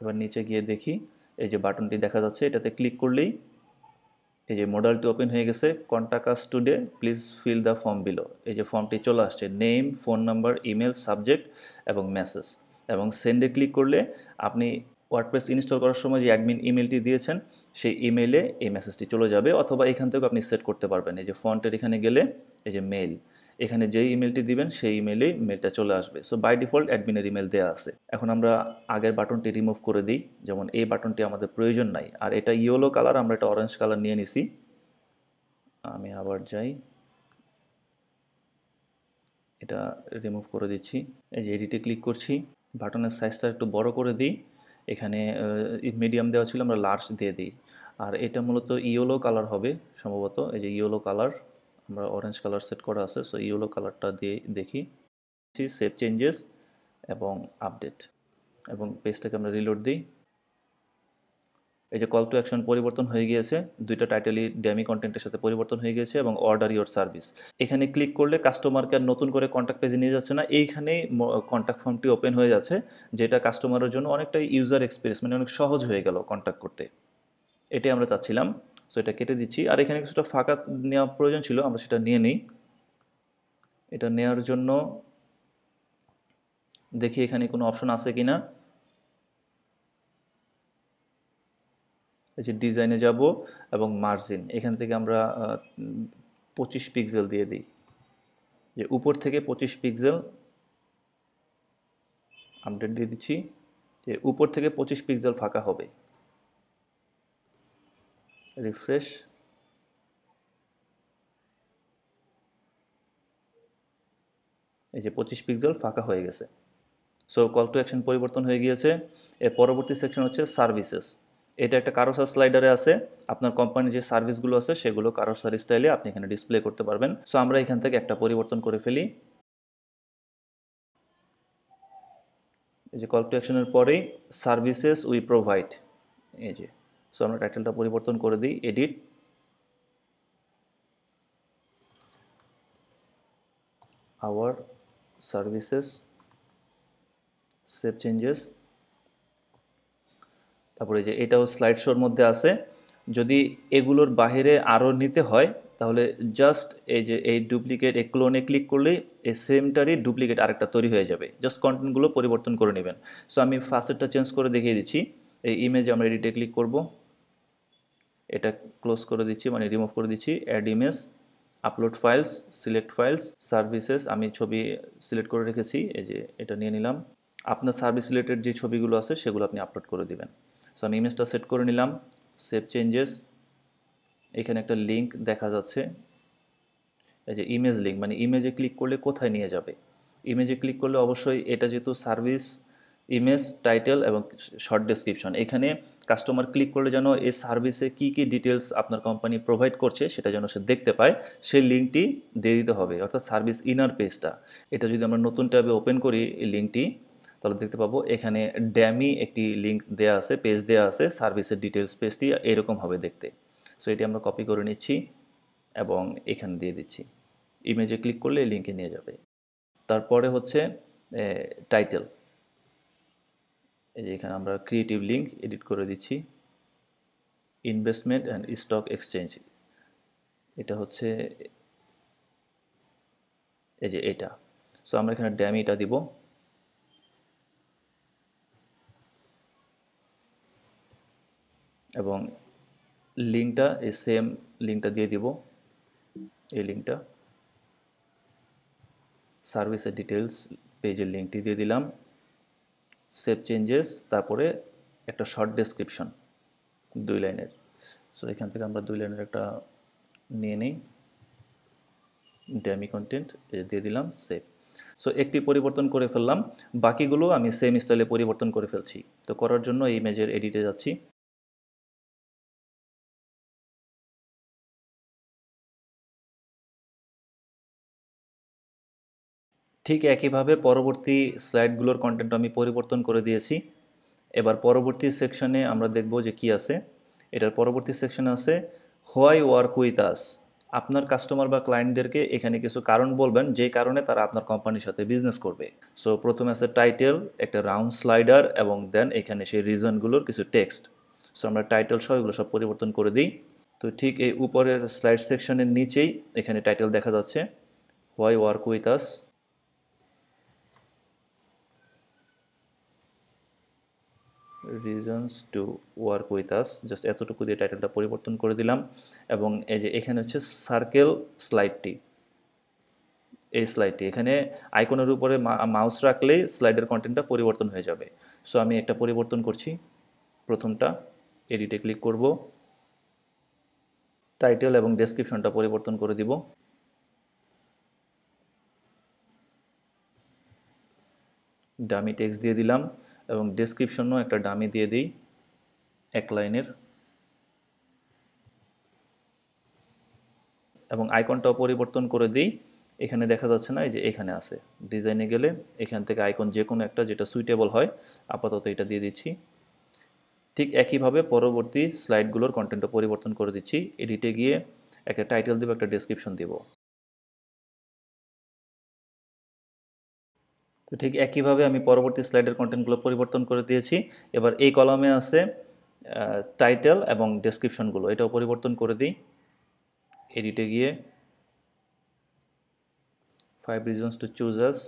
এবার নিচে গিয়ে দেখি এই যে বাটনটি দেখা যাচ্ছে এটাতে ক্লিক করলেই এই যে মডেলটি ওপেন হয়ে গেছে contact us today please fill the form below এই যে ফর্মটি চলে আসছে name phone number email subject এবং মেসেজ এবং সেন্ডে ক্লিক করলে আপনি ওয়ার্ডপ্রেস ইনস্টল করার সময় যে অ্যাডমিন ইমেলটি দিয়েছেন সেই ইমেলে এই মেসেজটি চলে যাবে অথবা এখান থেকেও আপনি সেট করতে পারবেন এই যে ফন্টের এখানে গেলে এই যে মেল এখানে যেই ইমেলটি দিবেন সেই ইমেলেই মেলটা চলে আসবে সো বাই ডিফল্ট অ্যাডমিনের ইমেল দেওয়া আছে এখন আমরা আগের বাটনটি রিমুভ করে দিই যেমন এই বাটনটি আমাদের প্রয়োজন নাই আর এটা ইয়েলো কালার আমরা এটা অরেঞ্জ কালার নিয়ে নিছি আমি আবার যাই এটা রিমুভ করে দিচ্ছি এই যে এডিটে ক্লিক করছি বাটনের সাইজটা একটু বড় করে দিই এখানে মিডিয়াম দেওয়া ছিল আমরা লার্জ দিয়ে দিই আর এটা মূলত ইয়েলো কালার হবে সম্ভবত এই যে ইয়েলো কালার আমরা অরেঞ্জ কালার সেট করা আছে সো ইয়েলো কালারটা দিয়ে দেখি সেভ চেঞ্জেস এবং আপডেট এবং পেজটাকে আমরা রিলোড দিই এই যে কল টু অ্যাকশন পরিবর্তন হয়ে গিয়েছে দুইটা টাইটেলই ড্যামি কন্টেন্টের সাথে পরিবর্তন হয়ে গিয়েছে এবং অর্ডার ইউর সার্ভিস এখানে ক্লিক করলে কাস্টমারকে আর নতুন করে কন্ট্যাক্ট পেজে নিয়ে যাচ্ছে না এইখানেই কন্ট্যাক্ট ফর্মটি ওপেন হয়ে যাচ্ছে যেটা কাস্টমারের জন্য অনেকটাই ইউজার এক্সপিরিয়েন্স মানে অনেক সহজ হয়ে গেল কন্ট্যাক্ট করতে এটাই আমরা চাচ্ছিলাম সো এটা কেটে দিচ্ছি আর এখানে কিছুটা ফাঁকা নেওয়া প্রয়োজন ছিল আমরা সেটা নিয়ে নিই এটা নেওয়ার জন্য দেখি এখানে কোনো অপশন আছে কি না এই যে ডিজাইনে যাব এবং মার্জিন এখান থেকে আমরা পঁচিশ পিক্সেল দিয়ে দিই যে উপর থেকে পঁচিশ পিক্সেল আপডেট দিয়ে দিচ্ছি যে উপর থেকে পঁচিশ পিক্সেল ফাঁকা হবে রিফ্রেশ এই যে পঁচিশ পিক্সেল ফাঁকা হয়ে গেছে সো কল টু অ্যাকশন পরিবর্তন হয়ে গিয়েছে এর পরবর্তী সেকশন হচ্ছে সার্ভিসেস এটা একটা কারোসার স্লাইডারে আছে আপনার কোম্পানির যে সার্ভিসগুলো আছে সেগুলো কারোসার স্টাইলে আপনি এখানে ডিসপ্লে করতে পারবেন সো আমরা এখান থেকে একটা পরিবর্তন করে ফেলি এই যে কল টু অ্যাকশনের পরেই সার্ভিসেস উই প্রোভাইড এই যে সো আমরা টাইটেলটা পরিবর্তন করে দিই edit our services save changes তারপরে যে এটাও স্লাইড শোর মধ্যে আছে যদি এগুলোর বাহিরে আরও নিতে হয় তাহলে জাস্ট এই যে এই ডুপ্লিকেট এই ক্লোনে ক্লিক করলেই এই সেমটারই ডুপ্লিকেট আরেকটা তৈরি হয়ে যাবে জাস্ট কন্টেন্টগুলো পরিবর্তন করে নেবেন সো আমি ফার্স্টেরটা চেঞ্জ করে দেখিয়ে দিচ্ছি এই ইমেজ আমরা এডিটে ক্লিক করব এটা ক্লোজ করে দিচ্ছি মানে রিমুভ করে দিচ্ছি add image upload files select files services আমি ছবি সিলেক্ট করে রেখেছি এই যে এটা নিয়ে নিলাম আপনার সার্ভিস রিলেটেড যে ছবিগুলো আছে সেগুলো আপনি আপলোড করে দেবেন সো আমি ইমেজটা সেট করে নিলাম সেভ চেঞ্জেস এখানে একটা লিঙ্ক দেখা যাচ্ছে এই যে ইমেজ লিঙ্ক মানে ইমেজে ক্লিক করলে কোথায় নিয়ে যাবে ইমেজে ক্লিক করলে অবশ্যই এটা যেহেতু সার্ভিস ইমেজ টাইটেল এবং শর্ট ডেসক্রিপশন এখানে কাস্টমার ক্লিক করলে যেন এই সার্ভিসে কি কি ডিটেলস আপনার কোম্পানি প্রোভাইড করছে সেটা যেন সে দেখতে পায় সেই লিঙ্কটি দিয়ে দিতে হবে অর্থাৎ সার্ভিস ইনার পেজটা এটা যদি আমরা নতুন ট্যাবে ওপেন করি এই লিঙ্কটি তাহলে দেখতে পাবো এখানে ড্যামি একটি লিঙ্ক দেওয়া আছে পেজ দেওয়া আছে সার্ভিসের ডিটেলস পেজটি এরকম হবে দেখতে সো এটি আমরা কপি করে নিচ্ছি এবং এখানে দিয়ে দিচ্ছি ইমেজে ক্লিক করলে লিঙ্কে নিয়ে যাবে তারপরে হচ্ছে টাইটেল এই যে এখানে আমরা ক্রিয়েটিভ লিঙ্ক এডিট করে দিচ্ছি ইনভেস্টমেন্ট অ্যান্ড স্টক এক্সচেঞ্জ এটা হচ্ছে এই যে এটা সো আমরা এখানে ড্যামিটা দিব এবং লিঙ্কটা এই সেম লিঙ্কটা দিয়ে দিব এই লিঙ্কটা সার্ভিসের ডিটেলস পেজের লিঙ্কটি দিয়ে দিলাম সেভ চেঞ্জেস তারপরে একটা শর্ট ডেসক্রিপশন দুই লাইনের সো এখান থেকে আমরা দুই লাইনের একটা নিয়ে নিই ড্যামি কন্টেন্ট দিয়ে দিলাম সেভ সো একটি পরিবর্তন করে ফেললাম বাকিগুলো আমি সেম স্টাইলে পরিবর্তন করে ফেলছি তো করার জন্য এই ইমেজের এডিটে যাচ্ছি ঠিক একইভাবে পরবর্তী স্লাইডগুলোর কন্টেন্ট আমি পরিবর্তন করে দিয়েছি এবার পরবর্তী সেকশনে আমরা দেখব যে কি আছে এটার পরবর্তী সেকশন আছে হোয়াই ওয়ার্ক উইথ আস আপনার কাস্টমার বা ক্লায়েন্টদেরকে এখানে কিছু কারণ বলবেন যে কারণে তারা আপনার কোম্পানির সাথে বিজনেস করবে সো প্রথমে আছে টাইটেল একটা রাউন্ড স্লাইডার এবং দেন এখানে সেই রিজনগুলোর কিছু টেক্সট সো আমরা টাইটেল সহ এগুলো সব পরিবর্তন করে দিই তো ঠিক এই উপরের স্লাইড সেকশনের নিচেই এখানে টাইটেল দেখা যাচ্ছে why work with us reasons to work with us just এতটুকু দিয়ে টাইটেলটা পরিবর্তন করে দিলাম এবং এই যে এখানে হচ্ছে সার্কেল স্লাইডটি এই স্লাইডটি এখানে আইকনের উপরে মাউস রাখলেই স্লাইডের কন্টেন্টটা পরিবর্তন হয়ে যাবে সো আমি একটা পরিবর্তন করছি প্রথমটা এডিটে ক্লিক করব টাইটেল এবং ডেসক্রিপশনটা পরিবর্তন করে দিব ডামি টেক্সট দিয়ে দিলাম এবং ডেসক্রিপশনও একটা ডামি দিয়ে দিই এক লাইনের এবং আইকনটাও পরিবর্তন করে দিই এখানে দেখা যাচ্ছে না এই যে এখানে আছে ডিজাইনে গেলে এখান থেকে আইকন যে কোনো একটা যেটা সুইটেবল হয় আপাতত এটা দিয়ে দিচ্ছি ঠিক একইভাবে পরবর্তী স্লাইডগুলোর কন্টেন্টও পরিবর্তন করে দিচ্ছি এডিটে গিয়ে একটা টাইটেল দেবো একটা ডেসক্রিপশন দেবো তো ঠিক একইভাবে আমি পরবর্তী স্লাইডের কন্টেন্টগুলো পরিবর্তন করে দিয়েছি এবার এই কলামে আছে টাইটেল এবং ডেসক্রিপশনগুলো এটাও পরিবর্তন করে দিই এডিটে গিয়ে five reasons to choose us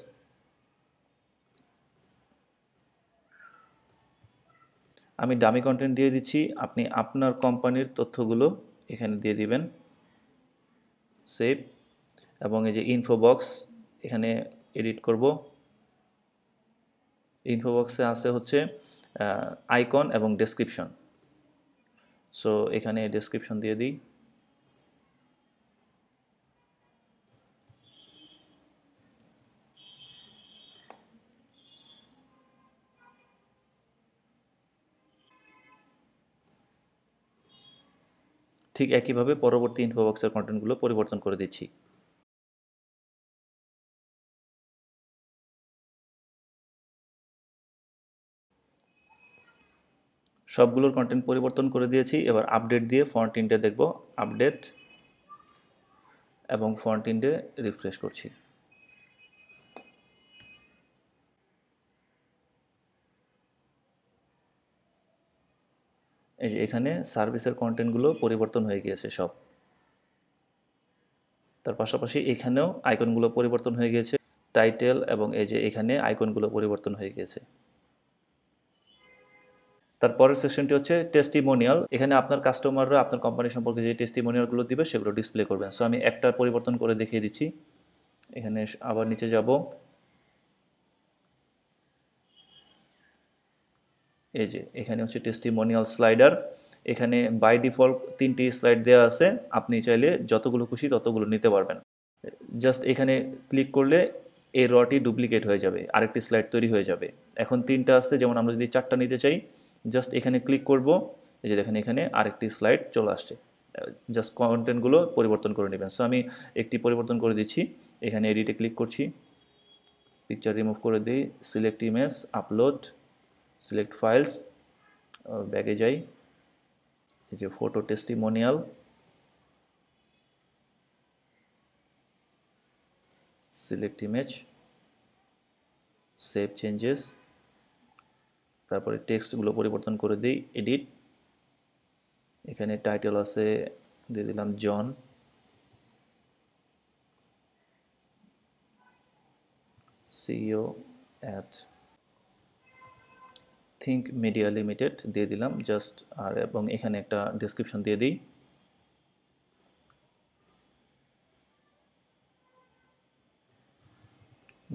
আমি ডামি কন্টেন্ট দিয়ে দিচ্ছি আপনি আপনার কোম্পানির তথ্যগুলো এখানে দিয়ে দিবেন সেভ এবং এই যে ইনফো বক্স এখানে এডিট করব ইনফোবক্সে আছে হচ্ছে আইকন এবং ডেসক্রিপশন সো এখানে ডেসক্রিপশন দিয়ে দিই ঠিক একইভাবে পরবর্তী ইনফোবক্সের কন্টেন্টগুলো পরিবর্তন করে দিচ্ছি সবগুলোর কন্টেন্ট পরিবর্তন করে দিয়েছি এবার আপডেট দিয়ে ফন্ট ইন্ডে দেখব আপডেট এবং ফন্ট ইন্টে রিফ্রেশ করছি এই যে এখানে সার্ভিসের কন্টেন্টগুলো পরিবর্তন হয়ে গিয়েছে সব তার পাশাপাশি এখানেও আইকনগুলো পরিবর্তন হয়ে গিয়েছে টাইটেল এবং এই যে এখানে আইকনগুলো পরিবর্তন হয়ে গিয়েছে তারপরের সেকশনটি হচ্ছে টেস্টিমোনিয়াল এখানে আপনার কাস্টমাররা আপনার কোম্পানি সম্পর্কে যে টেস্টিমোনিয়ালগুলো দিবে সেগুলো ডিসপ্লে করবেন সো আমি একটা পরিবর্তন করে দেখিয়ে দিচ্ছি এখানে আবার নিচে যাব এই যে এখানে হচ্ছে টেস্টিমোনিয়াল স্লাইডার এখানে বাই ডিফল্ট তিনটি স্লাইড দেওয়া আছে আপনি চাইলে যতগুলো খুশি ততগুলো নিতে পারবেন জাস্ট এখানে ক্লিক করলে এই রটি ডুপ্লিকেট হয়ে যাবে আরেকটি স্লাইড তৈরি হয়ে যাবে এখন তিনটা আছে যেমন আমরা যদি চারটা নিতে চাই জাস্ট এখানে ক্লিক করব এই যে দেখেন এখানে আরেকটি স্লাইড চলে আসছে জাস্ট কন্টেন্টগুলো পরিবর্তন করে নেবেন সো আমি একটি পরিবর্তন করে দিচ্ছি এখানে এডিটে ক্লিক করছি পিকচার রিমুভ করে দিই select image upload select files ব্যাগে যাই এই যে photo testimonial select image save changes তারপরে টেক্সটগুলো পরিবর্তন করে দিই এডিট এখানে টাইটেল আছে দিয়ে দিলাম John CEO at Think Media Limited দিয়ে দিলাম জাস্ট আর এবং এখানে একটা ডিসক্রিপশন দিয়ে দিই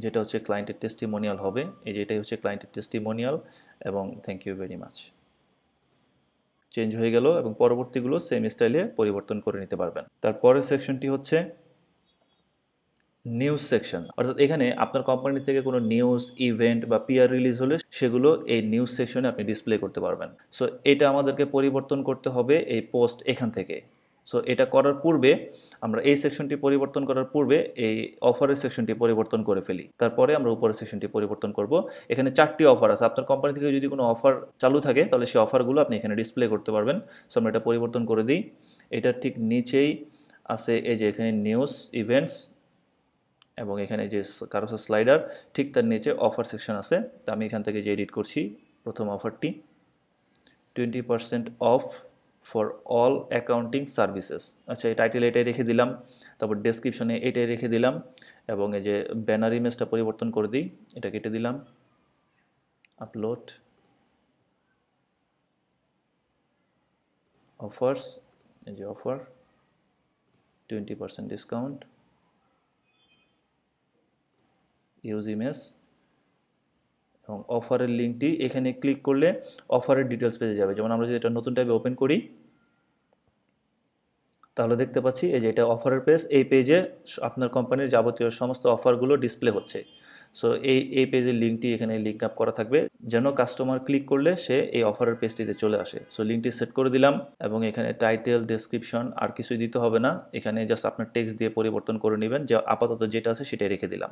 যেটা হচ্ছে ক্লায়েন্টের টেস্টিমোনিয়াল হবে এই যেটাই হচ্ছে ক্লায়েন্টের টেস্টিমোনিয়াল এবং thank you very much change হয়ে গেল এবং পরবর্তীগুলো সেম স্টাইলে পরিবর্তন করে নিতে পারবেন তারপরের সেকশনটি হচ্ছে নিউজ সেকশন অর্থাৎ এখানে আপনার কোম্পানি থেকে কোনো নিউজ ইভেন্ট বা পিয়ার রিলিজ হলে সেগুলো এই নিউজ সেকশনে আপনি ডিসপ্লে করতে পারবেন সো এটা আমাদেরকে পরিবর্তন করতে হবে এই পোস্ট এখান থেকে সো এটা করার পূর্বে আমরা এই সেকশনটি পরিবর্তন করার পূর্বে এই অফারের সেকশনটি পরিবর্তন করে ফেলি তারপরে আমরা উপরের সেকশনটি পরিবর্তন করব এখানে চারটি অফার আছে আপনার কোম্পানি থেকে যদি কোনো অফার চালু থাকে তাহলে সেই অফারগুলো আপনি এখানে ডিসপ্লে করতে পারবেন সো আমরা এটা পরিবর্তন করে দিই এটার ঠিক নিচেই আছে এই যে এখানে নিউজ ইভেন্টস এবং এখানে যে কারোসা স্লাইডার ঠিক তার নিচে অফার সেকশন আছে তা আমি এখান থেকে যে এডিট করছি প্রথম অফারটি twenty percent off for all accounting services আচ্ছা এই টাইটেল এটাই রেখে দিলাম তারপর ডেসক্রিপশনে এটাই রেখে দিলাম এবং এই যে ব্যানার ইমেজটা পরিবর্তন করে দিই এটা কেটে দিলাম আপলোড অফার্স এই যে offer twenty percent discount use image এবং অফারের লিঙ্কটি এখানে ক্লিক করলে অফারের ডিটেলস পেজে যাবে যেমন আমরা যদি এটা নতুন ট্যাবে ওপেন করি তাহলে দেখতে পাচ্ছি এই যে এটা অফারের পেজ এই পেজে আপনার কোম্পানির যাবতীয় সমস্ত অফারগুলো ডিসপ্লে হচ্ছে সো এই এই পেজের লিঙ্কটি এখানে লিঙ্ক আপ করা থাকবে যেন কাস্টমার ক্লিক করলে সে এই অফারের পেজটিতে চলে আসে সো লিঙ্কটি সেট করে দিলাম এবং এখানে টাইটেল ডেসক্রিপশন আর কিছুই দিতে হবে না এখানে জাস্ট আপনার টেক্সট দিয়ে পরিবর্তন করে নেবেন যা আপাতত যেটা আছে সেটাই রেখে দিলাম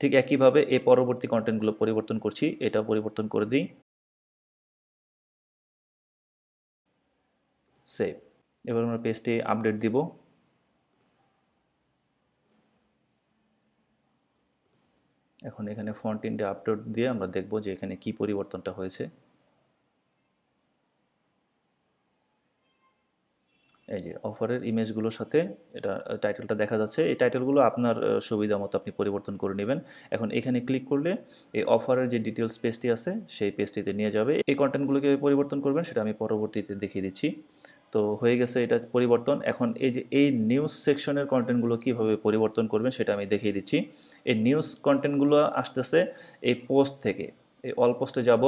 ঠিক একইভাবে এই পরবর্তী কন্টেন্টগুলো পরিবর্তন করছি এটা পরিবর্তন করে দিই সেভ এবার আমরা পেজটি আপডেট দিব এখন এখানে ফন্ট ইন্ডে আপডেট দিয়ে আমরা দেখব যে এখানে কি পরিবর্তনটা হয়েছে এই যে অফারের ইমেজগুলোর সাথে এটা টাইটেলটা দেখা যাচ্ছে এই টাইটেলগুলো আপনার সুবিধা মতো আপনি পরিবর্তন করে নেবেন এখন এখানে ক্লিক করলে এই অফারের যে ডিটেলস পেজটি আছে সেই পেজটিতে নিয়ে যাবে এই কন্টেন্টগুলোকে পরিবর্তন করবেন সেটা আমি পরবর্তীতে দেখিয়ে দিচ্ছি তো হয়ে গেছে এটা পরিবর্তন এখন এই যে এই নিউজ সেকশনের কন্টেন্টগুলো কীভাবে পরিবর্তন করবেন সেটা আমি দেখিয়ে দিচ্ছি এই নিউজ কন্টেন্টগুলো আসতেছে এই পোস্ট থেকে এই অল পোস্টে যাব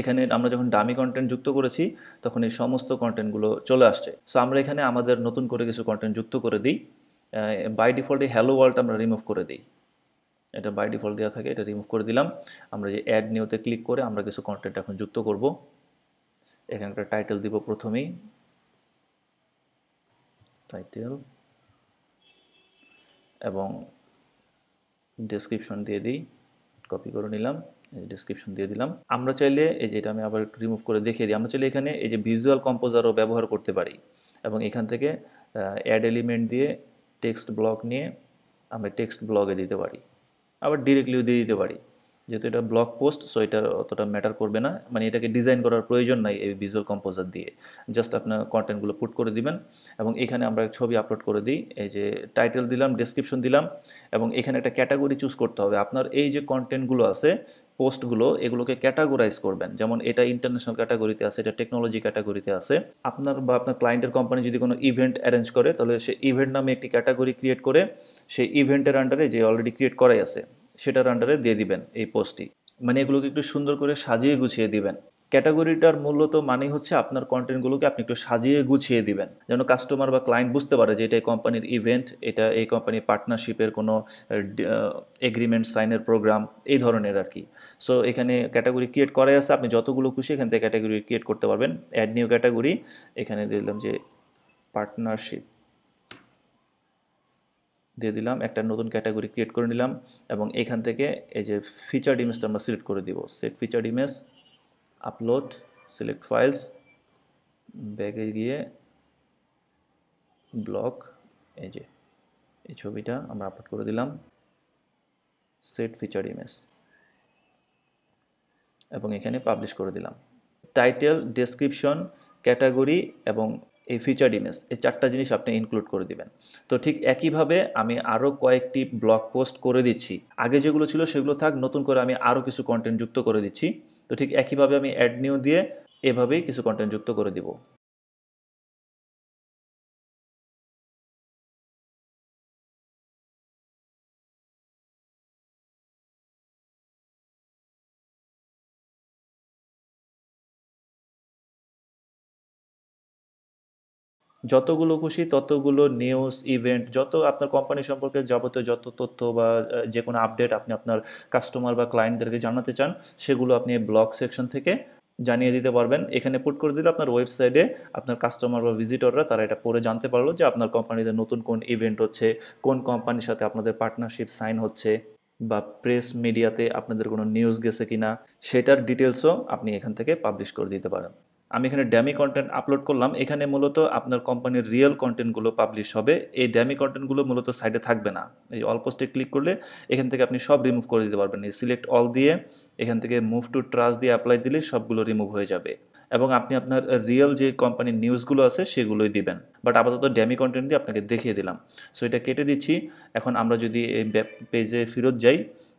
এখানে আমরা যখন ডামি কন্টেন্ট যুক্ত করেছি তখন এই সমস্ত কন্টেন্টগুলো চলে আসছে সো আমরা এখানে আমাদের নতুন করে কিছু কন্টেন্ট যুক্ত করে দিই বাই ডিফল্ট এই হ্যালো ওয়ার্ল্ড আমরা রিমুভ করে দিই এটা বাই ডিফল্ট দেওয়া থাকে এটা রিমুভ করে দিলাম আমরা যে অ্যাড নিউতে ক্লিক করে আমরা কিছু কন্টেন্ট এখন যুক্ত করব এখানে একটা টাইটেল দিব প্রথমেই টাইটেল এবং ডেসক্রিপশন দিয়ে দিই কপি করে নিলাম ডেসক্রিপশন দিয়ে দিলাম আমরা চাইলে এই যে এটা আমি আবার একটু রিমুভ করে দেখিয়ে দিই আমরা চাইলে এখানে এই যে ভিজুয়াল কম্পোজারও ব্যবহার করতে পারি এবং এখান থেকে অ্যাড এলিমেন্ট দিয়ে টেক্সট ব্লক নিয়ে আমরা টেক্সট ব্লগে দিতে পারি আবার ডিরেক্টলিও দিয়ে দিতে পারি যেহেতু এটা ব্লক পোস্ট সো এটা অতটা ম্যাটার করবে না মানে এটাকে ডিজাইন করার প্রয়োজন নাই এই ভিজুয়াল কম্পোজার দিয়ে জাস্ট আপনার কন্টেন্টগুলো পুট করে দিবেন এবং এখানে আমরা ছবি আপলোড করে দিই এই যে টাইটেল দিলাম ডেসক্রিপশন দিলাম এবং এখানে একটা ক্যাটাগরি চুজ করতে হবে আপনার এই যে কন্টেন্টগুলো আছে পোস্টগুলো এগুলোকে ক্যাটাগোরাইজ করবেন যেমন এটা ইন্টারন্যাশনাল ক্যাটাগরিতে আছে এটা টেকনোলজি ক্যাটাগরিতে আছে আপনার বা আপনার ক্লায়েন্টের কোম্পানি যদি কোনো ইভেন্ট অ্যারেঞ্জ করে তাহলে সে ইভেন্ট নামে একটি ক্যাটাগরি ক্রিয়েট করে সেই ইভেন্টের আন্ডারে যে অলরেডি ক্রিয়েট করাই আছে সেটার আন্ডারে দিয়ে দিবেন এই পোস্টটি মানে এগুলোকে একটু সুন্দর করে সাজিয়ে গুছিয়ে দিবেন ক্যাটাগরিটার মূলত মানেই হচ্ছে আপনার কন্টেন্টগুলোকে আপনি একটু সাজিয়ে গুছিয়ে দিবেন যেন কাস্টমার বা ক্লায়েন্ট বুঝতে পারে যে এটা এই কোম্পানির ইভেন্ট এটা এই কোম্পানির পার্টনারশিপের কোনো এগ্রিমেন্ট সাইনের প্রোগ্রাম এই ধরনের আর কি সো এখানে ক্যাটাগরি ক্রিয়েট করাই আছে আপনি যতগুলো খুশি এখান থেকে ক্যাটাগরি ক্রিয়েট করতে পারবেন অ্যাড নিউ ক্যাটাগরি এখানে দিলাম যে পার্টনারশিপ দিয়ে দিলাম একটা নতুন ক্যাটাগরি ক্রিয়েট করে নিলাম এবং এখান থেকে এই যে ফিচার ইমেজটা আমরা সিলেক্ট করে দিব set feature image upload select files ব্যাগে গিয়ে ব্লক এই যে এই ছবিটা আমরা আপলোড করে দিলাম সেট ফিচার ইমেজ এবং এখানে পাবলিশ করে দিলাম টাইটেল ডেসক্রিপশন ক্যাটাগরি এবং এই ফিচার ইমেজ এই চারটা জিনিস আপনি ইনক্লুড করে দিবেন তো ঠিক একইভাবে আমি আরও কয়েকটি ব্লগ পোস্ট করে দিচ্ছি আগে যেগুলো ছিল সেগুলো থাক নতুন করে আমি আরও কিছু কন্টেন্ট যুক্ত করে দিচ্ছি তো ঠিক একইভাবে আমি অ্যাড নিউ দিয়ে এভাবেই কিছু কন্টেন্ট যুক্ত করে দিব যতগুলো খুশি ততগুলো নিউজ ইভেন্ট যত আপনার কোম্পানি সম্পর্কে যাবতীয় যত তথ্য বা যে কোনো আপডেট আপনি আপনার কাস্টমার বা ক্লায়েন্টদেরকে জানাতে চান সেগুলো আপনি ব্লগ সেকশন থেকে জানিয়ে দিতে পারবেন এখানে পুট করে দিলে আপনার ওয়েবসাইটে আপনার কাস্টমার বা ভিজিটররা তারা এটা পড়ে জানতে পারলো যে আপনার কোম্পানিতে নতুন কোন ইভেন্ট হচ্ছে কোন কোম্পানির সাথে আপনাদের পার্টনারশিপ সাইন হচ্ছে বা প্রেস মিডিয়াতে আপনাদের কোনো নিউজ গেছে কিনা সেটার ডিটেলসও আপনি এখান থেকে পাবলিশ করে দিতে পারেন আমি এখানে ড্যামি কন্টেন্ট আপলোড করলাম এখানে মূলত আপনার কোম্পানির রিয়েল কন্টেন্টগুলো পাবলিশ হবে এই ড্যামি কন্টেন্টগুলো মূলত সাইডে থাকবে না এই অলপোস্টে ক্লিক করলে এখান থেকে আপনি সব রিমুভ করে দিতে পারবেন এই সিলেক্ট অল দিয়ে এখান থেকে মুভ টু ট্রাস্ট দিয়ে অ্যাপ্লাই দিলে সবগুলো রিমুভ হয়ে যাবে এবং আপনি আপনার রিয়েল যে কোম্পানির নিউজগুলো আছে সেগুলোই দিবেন বাট আপাতত ড্যামি কন্টেন্ট দিয়ে আপনাকে দেখিয়ে দিলাম সো এটা কেটে দিচ্ছি এখন আমরা যদি এই পেজে ফেরত যাই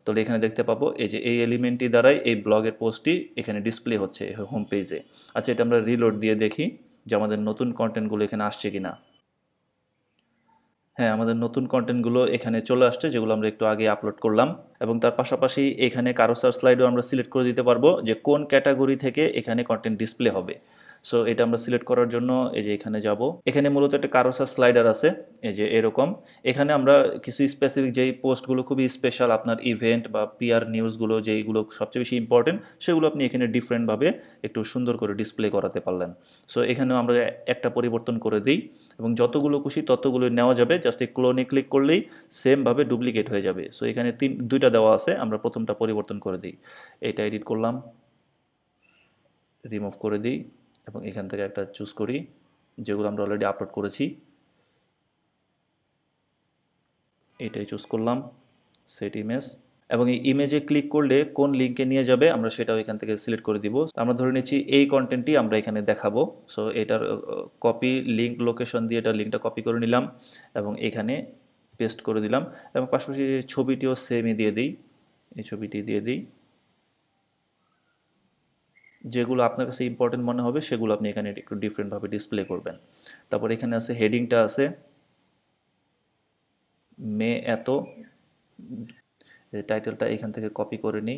তাহলে এখানে দেখতে পাবো এই যে এই এলিমেন্টটি দ্বারাই এই ব্লগের পোস্টটি এখানে ডিসপ্লে হচ্ছে হোম পেজে আচ্ছা এটা আমরা রিলোড দিয়ে দেখি যে আমাদের নতুন কন্টেন্টগুলো এখানে আসছে কি না হ্যাঁ আমাদের নতুন কন্টেন্টগুলো এখানে চলে আসছে যেগুলো আমরা একটু আগে আপলোড করলাম এবং তার পাশাপাশি এখানে কারো সার স্লাইডও আমরা সিলেক্ট করে দিতে পারবো যে কোন ক্যাটাগরি থেকে এখানে কন্টেন্ট ডিসপ্লে হবে সো এটা আমরা সিলেক্ট করার জন্য এই যে এখানে যাব এখানে মূলত একটা কারোসা স্লাইডার আছে এই যে এরকম এখানে আমরা কিছু স্পেসিফিক যেই পোস্টগুলো খুবই স্পেশাল আপনার ইভেন্ট বা পিআর নিউজগুলো যেইগুলো সবচেয়ে বেশি ইম্পর্টেন্ট সেগুলো আপনি এখানে ডিফারেন্টভাবে একটু সুন্দর করে ডিসপ্লে করাতে পারলেন সো এখানে আমরা একটা পরিবর্তন করে দিই এবং যতগুলো খুশি ততগুলো নেওয়া যাবে জাস্ট এই ক্লোনে ক্লিক করলেই সেমভাবে ডুপ্লিকেট হয়ে যাবে সো এখানে তিন দুইটা দেওয়া আছে আমরা প্রথমটা পরিবর্তন করে দিই এটা এডিট করলাম রিমুভ করে দিই এবং এখান থেকে একটা চুজ করি যেগুলো আমরা অলরেডি আপলোড করেছি এটাই চুজ করলাম সেট ইমেজ এবং এই ইমেজে ক্লিক করলে কোন লিঙ্কে নিয়ে যাবে আমরা সেটাও এখান থেকে সিলেক্ট করে দিব আমরা ধরে নিচ্ছি এই কন্টেন্টটি আমরা এখানে দেখাবো সো এটার কপি লিঙ্ক লোকেশন দিয়ে এটা লিঙ্কটা কপি করে নিলাম এবং এখানে পেস্ট করে দিলাম এবং পাশাপাশি ছবিটিও সেমই দিয়ে দিই এই ছবিটি দিয়ে দিই যেগুলো আপনার কাছে ইম্পর্টেন্ট মনে হবে সেগুলো আপনি এখানে একটু ডিফারেন্টভাবে ডিসপ্লে করবেন তারপর এখানে আছে হেডিংটা আছে মে এত টাইটেলটা এখান থেকে কপি করে নিই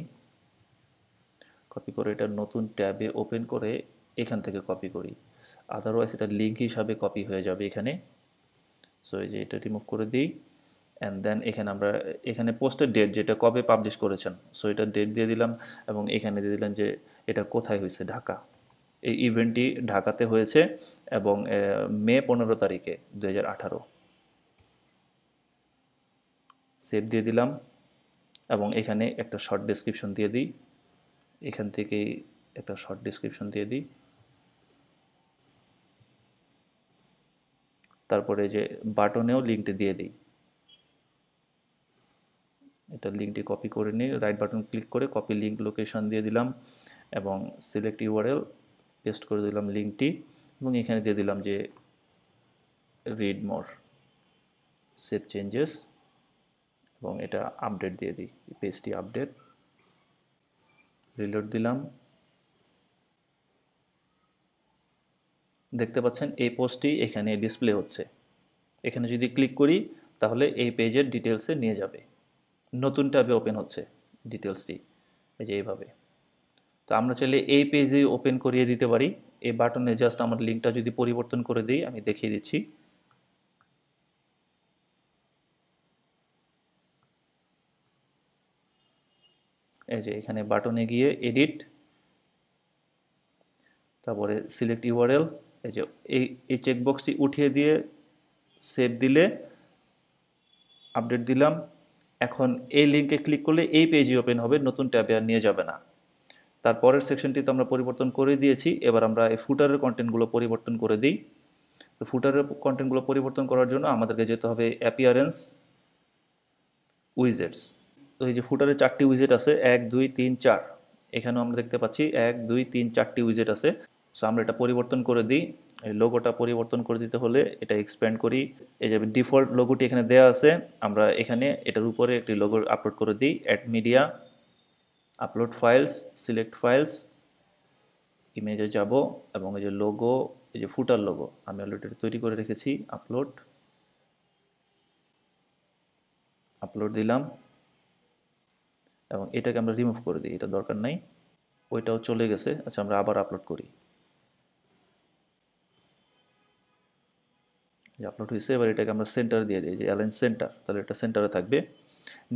কপি করে এটা নতুন ট্যাবে ওপেন করে এখান থেকে কপি করি আদারওয়াইজ এটা লিঙ্ক হিসাবে কপি হয়ে যাবে এখানে সো এই যে এটা রিমুভ করে দিই অ্যান্ড দেন এখানে আমরা এখানে পোস্টের ডেট যেটা কবে পাবলিশ করেছেন সো এটা ডেট দিয়ে দিলাম এবং এখানে দিয়ে দিলাম যে এটা কোথায় হয়েছে ঢাকা এই ইভেন্টটি ঢাকাতে হয়েছে এবং মে পনেরো তারিখে দু হাজার সেভ দিয়ে দিলাম এবং এখানে একটা শর্ট ডিসক্রিপশন দিয়ে দিই এখান থেকেই একটা শর্ট ডিসক্রিপশন দিয়ে দিই তারপরে যে বাটনেও লিঙ্কটি দিয়ে দিই এটা লিঙ্কটি কপি করে নিই রাইট বাটন ক্লিক করে কপি লিঙ্ক লোকেশন দিয়ে দিলাম এবং সিলেক্ট ইউআরএল পেস্ট করে দিলাম লিঙ্কটি এবং এখানে দিয়ে দিলাম যে রিড মোর সেভ চেঞ্জেস এবং এটা আপডেট দিয়ে দিই পেজটি আপডেট রিলোড দিলাম দেখতে পাচ্ছেন এই পোস্টটি এখানে ডিসপ্লে হচ্ছে এখানে যদি ক্লিক করি তাহলে এই পেজের ডিটেলসে নিয়ে যাবে নতুন ট্যাবে ওপেন হচ্ছে ডিটেলসটি এই যে এইভাবে তো আমরা চাইলে এই পেজে ওপেন করিয়ে দিতে পারি এই বাটনে জাস্ট আমার লিঙ্কটা যদি পরিবর্তন করে দিই আমি দেখিয়ে দিচ্ছি এই যে এখানে বাটনে গিয়ে এডিট তারপরে সিলেক্ট ইউআরএল এই যে এই এই চেকবক্সটি উঠিয়ে দিয়ে সেভ দিলে আপডেট দিলাম এখন এই লিঙ্কে ক্লিক করলে এই পেজই ওপেন হবে নতুন ট্যাবে আর নিয়ে যাবে না তারপরের সেকশনটি তো আমরা পরিবর্তন করে দিয়েছি এবার আমরা এই ফুটারের কন্টেন্টগুলো পরিবর্তন করে দিই তো ফুটারের কন্টেন্টগুলো পরিবর্তন করার জন্য আমাদেরকে যেতে হবে অ্যাপিয়ারেন্স উইজেটস তো এই যে ফুটারে চারটি উইজেট আছে এক দুই তিন চার এখানেও আমরা দেখতে পাচ্ছি এক দুই তিন চারটি উইজেট আছে সো আমরা এটা পরিবর্তন করে দিই এই লোগোটা পরিবর্তন করে দিতে হলে এটা এক্সপ্যান্ড করি এই যে ডিফল্ট লোগোটি এখানে দেওয়া আছে আমরা এখানে এটার উপরে একটি লোগো আপলোড করে দিই add media upload files select files ইমেজে যাব এবং এই যে লোগো এই যে ফুটার লোগো আমি অলরেডি তৈরি করে রেখেছি আপলোড আপলোড দিলাম এবং এটাকে আমরা রিমুভ করে দিই এটা দরকার নাই ওইটাও চলে গেছে আচ্ছা আমরা আবার আপলোড করি যে আপলোড হয়েছে এবার এটাকে আমরা সেন্টার দিয়ে দিই যে অ্যালাইন সেন্টার তাহলে এটা সেন্টারে থাকবে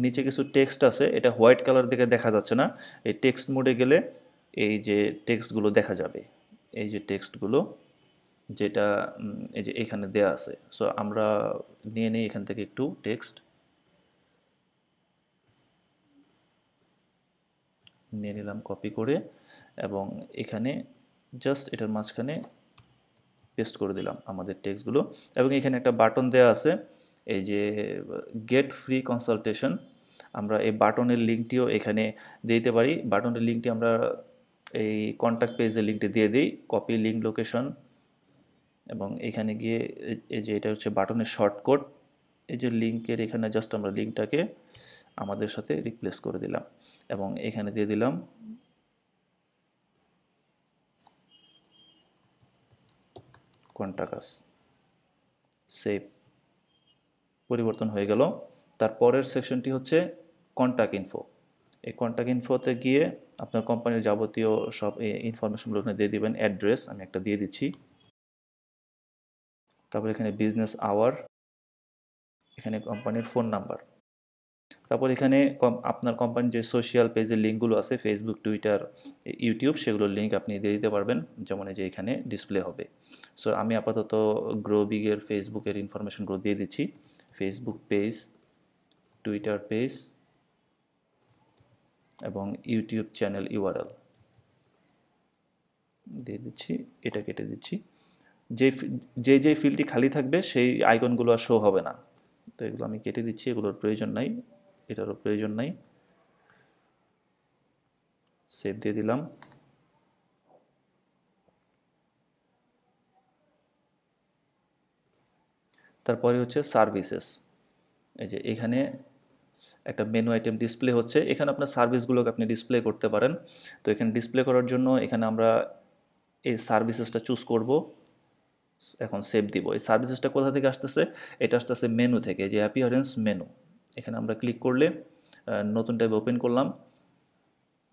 নিচে কিছু টেক্সট আছে এটা হোয়াইট কালার দেখে দেখা যাচ্ছে না এই টেক্সট মোডে গেলে এই যে টেক্সটগুলো দেখা যাবে এই যে টেক্সটগুলো যেটা এই যে এখানে দেয়া আছে সো আমরা নিয়ে নিই এখান থেকে একটু টেক্সট নিয়ে নিলাম কপি করে এবং এখানে জাস্ট এটার মাঝখানে পেস্ট করে দিলাম আমাদের টেক্সটগুলো এবং এখানে একটা বাটন দেওয়া আছে এই যে গেট ফ্রি কনসালটেশন আমরা এই বাটনের লিঙ্কটিও এখানে দিতে পারি বাটনের লিঙ্কটি আমরা এই কন্ট্যাক্ট পেজের লিঙ্কটি দিয়ে দিই কপি লিঙ্ক লোকেশন এবং এখানে গিয়ে এই যে এটা হচ্ছে বাটনের শর্টকোট এই যে লিঙ্কের এখানে জাস্ট আমরা লিঙ্কটাকে আমাদের সাথে রিপ্লেস করে দিলাম এবং এখানে দিয়ে দিলাম কন্টাকাস সেভ পরিবর্তন হয়ে গেল তারপরের সেকশনটি হচ্ছে কন্ট্যাক্ট ইনফো এই কন্ট্যাক্ট ইনফোতে গিয়ে আপনার কোম্পানির যাবতীয় সব ইনফরমেশনগুলো এখানে দিয়ে দেবেন অ্যাড্রেস আমি একটা দিয়ে দিচ্ছি তারপর এখানে বিজনেস আওয়ার এখানে কোম্পানির ফোন নাম্বার তারপর এখানে আপনার কোম্পানির যে সোশ্যাল পেজের লিঙ্কগুলো আছে ফেসবুক টুইটার ইউটিউব সেগুলোর লিঙ্ক আপনি দিয়ে দিতে পারবেন যেমন যে এখানে ডিসপ্লে হবে সো আমি আপাতত গ্রো বিগের ফেসবুকের ইনফরমেশনগুলো দিয়ে দিচ্ছি ফেসবুক পেজ টুইটার পেজ এবং ইউটিউব চ্যানেল ইউআরএল দিয়ে দিচ্ছি এটা কেটে দিচ্ছি যে যে যে ফিল্ডটি খালি থাকবে সেই আইকনগুলো আর শো হবে না তো এগুলো আমি কেটে দিচ্ছি এগুলোর প্রয়োজন নাই এটারও প্রয়োজন নাই সেভ দিয়ে দিলাম তারপরে হচ্ছে সার্ভিসেস এই যে এখানে একটা মেনু আইটেম ডিসপ্লে হচ্ছে এখানে আপনার সার্ভিসগুলোকে আপনি ডিসপ্লে করতে পারেন তো এখানে ডিসপ্লে করার জন্য এখানে আমরা এই সার্ভিসেসটা চুজ করব এখন সেভ দিব এই সার্ভিসেসটা কোথা থেকে আসতেছে এটা আসতেছে মেনু থেকে যে অ্যাপিয়ারেন্স মেনু এখানে আমরা ক্লিক করলে নতুন টাইপ ওপেন করলাম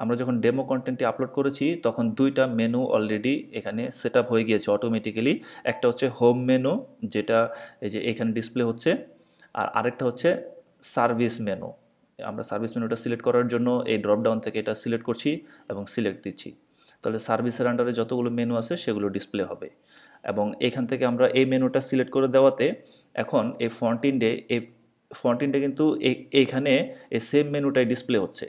আমরা যখন ডেমো কন্টেন্টটি আপলোড করেছি তখন দুইটা মেনু অলরেডি এখানে সেট হয়ে গিয়েছে অটোমেটিক্যালি একটা হচ্ছে হোম মেনু যেটা এই যে এখানে ডিসপ্লে হচ্ছে আর আরেকটা হচ্ছে সার্ভিস মেনু আমরা সার্ভিস মেনুটা সিলেক্ট করার জন্য এই ড্রপডাউন থেকে এটা সিলেক্ট করছি এবং সিলেক্ট দিচ্ছি তাহলে সার্ভিসের আন্ডারে যতগুলো মেনু আছে সেগুলো ডিসপ্লে হবে এবং এখান থেকে আমরা এই মেনুটা সিলেক্ট করে দেওয়াতে এখন এই ফন্টিনডে এই ফন্টিনডে কিন্তু এইখানে এই সেম মেনুটাই ডিসপ্লে হচ্ছে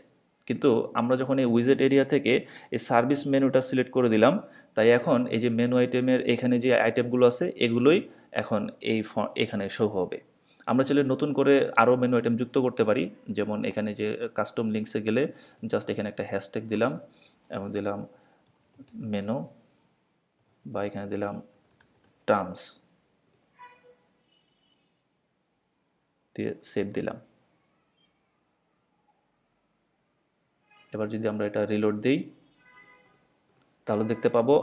কিন্তু আমরা যখন এই উইজেট এরিয়া থেকে এই সার্ভিস মেনুটা সিলেক্ট করে দিলাম তাই এখন এই যে মেনু আইটেমের এখানে যে আইটেমগুলো আছে এগুলোই এখন এই এখানে শো হবে আমরা চাইলে নতুন করে আরও মেনু আইটেম যুক্ত করতে পারি যেমন এখানে যে কাস্টম লিঙ্কসে গেলে জাস্ট এখানে একটা হ্যাশট্যাগ দিলাম এবং দিলাম মেনু বা এখানে দিলাম টার্মস দিয়ে সেভ দিলাম এবার যদি আমরা এটা রিলোড দিই তাহলে দেখতে পাবো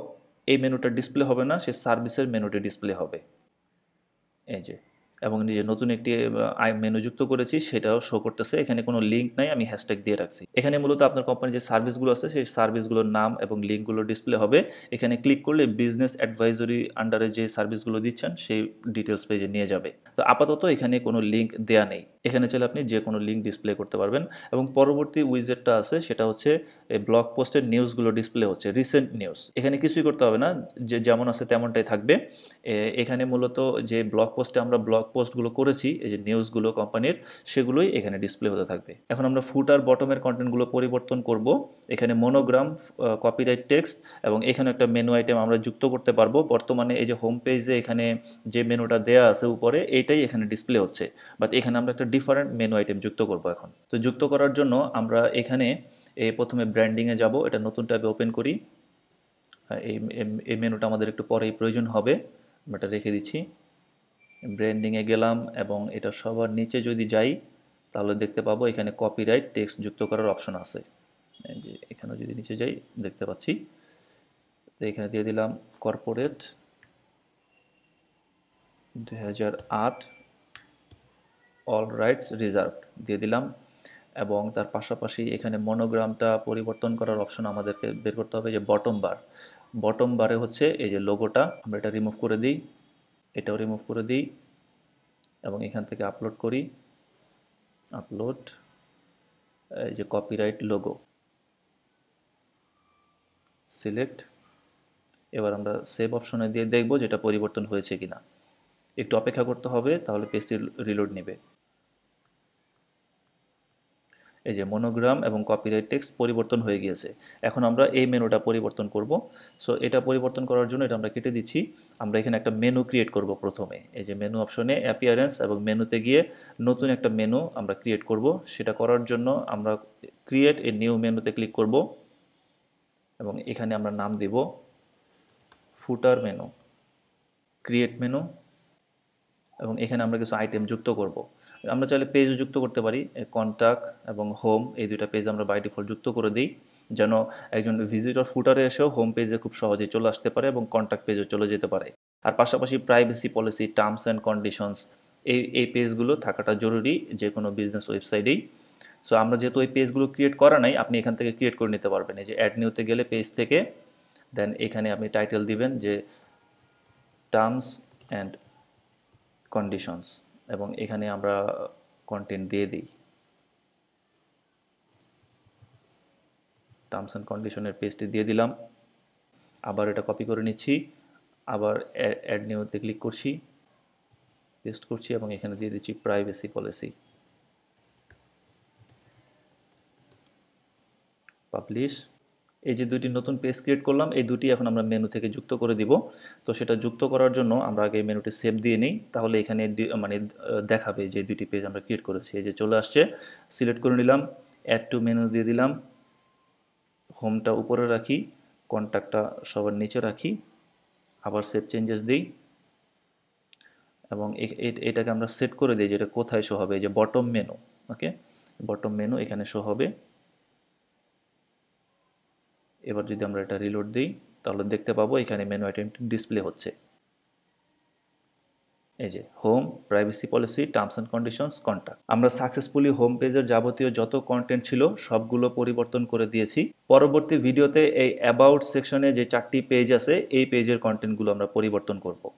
এই মেনুটা ডিসপ্লে হবে না সে সার্ভিসের মেনুটি ডিসপ্লে হবে এই যে এবং নিজে নতুন একটি মেনু যুক্ত করেছি সেটাও শো করতেছে এখানে কোনো লিঙ্ক নাই আমি হ্যাশট্যাগ দিয়ে রাখছি এখানে মূলত আপনার কোম্পানির যে সার্ভিসগুলো আছে সেই সার্ভিসগুলোর নাম এবং লিঙ্কগুলো ডিসপ্লে হবে এখানে ক্লিক করলে বিজনেস অ্যাডভাইজরি আন্ডারে যে সার্ভিসগুলো দিচ্ছেন সেই ডিটেলস পেজে নিয়ে যাবে তো আপাতত এখানে কোনো লিঙ্ক দেয়া নেই এখানে চলে আপনি যে কোনো লিঙ্ক ডিসপ্লে করতে পারবেন এবং পরবর্তী উইজেটটা আছে সেটা হচ্ছে ব্লগ পোস্টের নিউজগুলো ডিসপ্লে হচ্ছে রিসেন্ট নিউজ এখানে কিছুই করতে হবে না যে যেমন আছে তেমনটাই থাকবে এখানে মূলত যে ব্লগ পোস্টে আমরা ব্লগ পোস্টগুলো করেছি এই যে নিউজগুলো কোম্পানির সেগুলোই এখানে ডিসপ্লে হতে থাকবে এখন আমরা ফুট আর বটমের কন্টেন্টগুলো পরিবর্তন করব এখানে মনোগ্রাম কপিরাইট টেক্সট এবং এখানে একটা মেনু আইটেম আমরা যুক্ত করতে পারবো বর্তমানে এই যে হোম পেজে এখানে যে মেনুটা দেয়া আছে উপরে এইটাই এখানে ডিসপ্লে হচ্ছে বাট এখানে আমরা একটা ডিফারেন্ট মেনু আইটেম যুক্ত করব এখন তো যুক্ত করার জন্য আমরা এখানে প্রথমে ব্র্যান্ডিংয়ে যাব এটা নতুন ট্যাবে ওপেন করি এই মেনুটা আমাদের একটু পরেই প্রয়োজন হবে এটা রেখে দিচ্ছি ব্র্যান্ডিংয়ে গেলাম এবং এটা সবার নিচে যদি যাই তাহলে দেখতে পাবো এখানে কপিরাইট টেক্সট যুক্ত করার অপশন আছে যে এখানে যদি নিচে যাই দেখতে পাচ্ছি তো এখানে দিয়ে দিলাম কর্পোরেট দু অল রাইটস রিজার্ভ দিয়ে দিলাম এবং তার পাশাপাশি এখানে মনোগ্রামটা পরিবর্তন করার অপশন আমাদেরকে বের করতে হবে যে বটম বার বটম বারে হচ্ছে এই যে লোগোটা আমরা এটা রিমুভ করে দিই এটাও রিমুভ করে দিই এবং এখান থেকে আপলোড করি আপলোড এই যে কপিরাইট লোগো সিলেক্ট এবার আমরা সেভ অপশনে দিয়ে দেখব যেটা পরিবর্তন হয়েছে কিনা একটু অপেক্ষা করতে হবে তাহলে পেজটি রিলোড নেবে এই যে মনোগ্রাম এবং কপিরাইট টেক্সট পরিবর্তন হয়ে গিয়েছে এখন আমরা এই মেনুটা পরিবর্তন করব সো এটা পরিবর্তন করার জন্য এটা আমরা কেটে দিচ্ছি আমরা এখানে একটা মেনু ক্রিয়েট করব প্রথমে এই যে মেনু অপশনে অ্যাপিয়ারেন্স এবং মেনুতে গিয়ে নতুন একটা মেনু আমরা ক্রিয়েট করব সেটা করার জন্য আমরা ক্রিয়েট এ নিউ মেনুতে ক্লিক করব এবং এখানে আমরা নাম দিব ফুটার মেনু ক্রিয়েট মেনু এবং এখানে আমরা কিছু আইটেম যুক্ত করব আমরা চাইলে পেজও যুক্ত করতে পারি কন্ট্যাক্ট এবং হোম এই দুইটা পেজ আমরা বাই ডিফল্ট যুক্ত করে দিই যেন একজন ভিজিটর ফুটারে এসেও হোম পেজে খুব সহজে চলে আসতে পারে এবং কন্ট্যাক্ট পেজও চলে যেতে পারে আর পাশাপাশি privacy policy terms and conditions এই এই পেজগুলো থাকাটা জরুরি যে কোনো বিজনেস ওয়েবসাইটেই সো আমরা যেহেতু ওই পেজগুলো ক্রিয়েট করা নাই আপনি এখান থেকে ক্রিয়েট করে নিতে পারবেন এই যে অ্যাড নিউতে গেলে পেজ থেকে দেন এখানে আপনি টাইটেল দিবেন যে টার্মস অ্যান্ড কন্ডিশনস এবং এখানে আমরা কন্টেন্ট দিয়ে দিই টার্মস অ্যান্ড কন্ডিশনের পেজটি দিয়ে দিলাম আবার এটা কপি করে নিচ্ছি আবার অ্যাড নিউতে ক্লিক করছি পেস্ট করছি এবং এখানে দিয়ে দিচ্ছি প্রাইভেসি পলিসি পাবলিশ এই যে দুটি নতুন পেজ ক্রিয়েট করলাম এই দুটি এখন আমরা মেনু থেকে যুক্ত করে দিব তো সেটা যুক্ত করার জন্য আমরা আগে মেনুটি সেভ দিয়ে নিই তাহলে এখানে মানে দেখাবে যে দুটি পেজ আমরা ক্রিয়েট করেছি এই যে চলে আসছে সিলেক্ট করে নিলাম অ্যাড টু মেনু দিয়ে দিলাম হোমটা উপরে রাখি কন্ট্যাক্টটা সবার নিচে রাখি আবার সেভ চেঞ্জেস দিই এবং এটাকে আমরা সেট করে দিই যে এটা কোথায় শো হবে যে bottom menu okay bottom menu এখানে শো হবে এবার যদি আমরা এটা রিলোড দিই তাহলে দেখতে পাবো এখানে মেনু আইটেমটি ডিসপ্লে হচ্ছে এই যে home privacy policy terms and conditions contact আমরা সাকসেসফুলি হোম পেজের যাবতীয় যত কন্টেন্ট ছিল সবগুলো পরিবর্তন করে দিয়েছি পরবর্তী ভিডিওতে এই অ্যাবাউট সেকশনে যে চারটি পেজ আছে এই পেজের কন্টেন্টগুলো আমরা পরিবর্তন করবো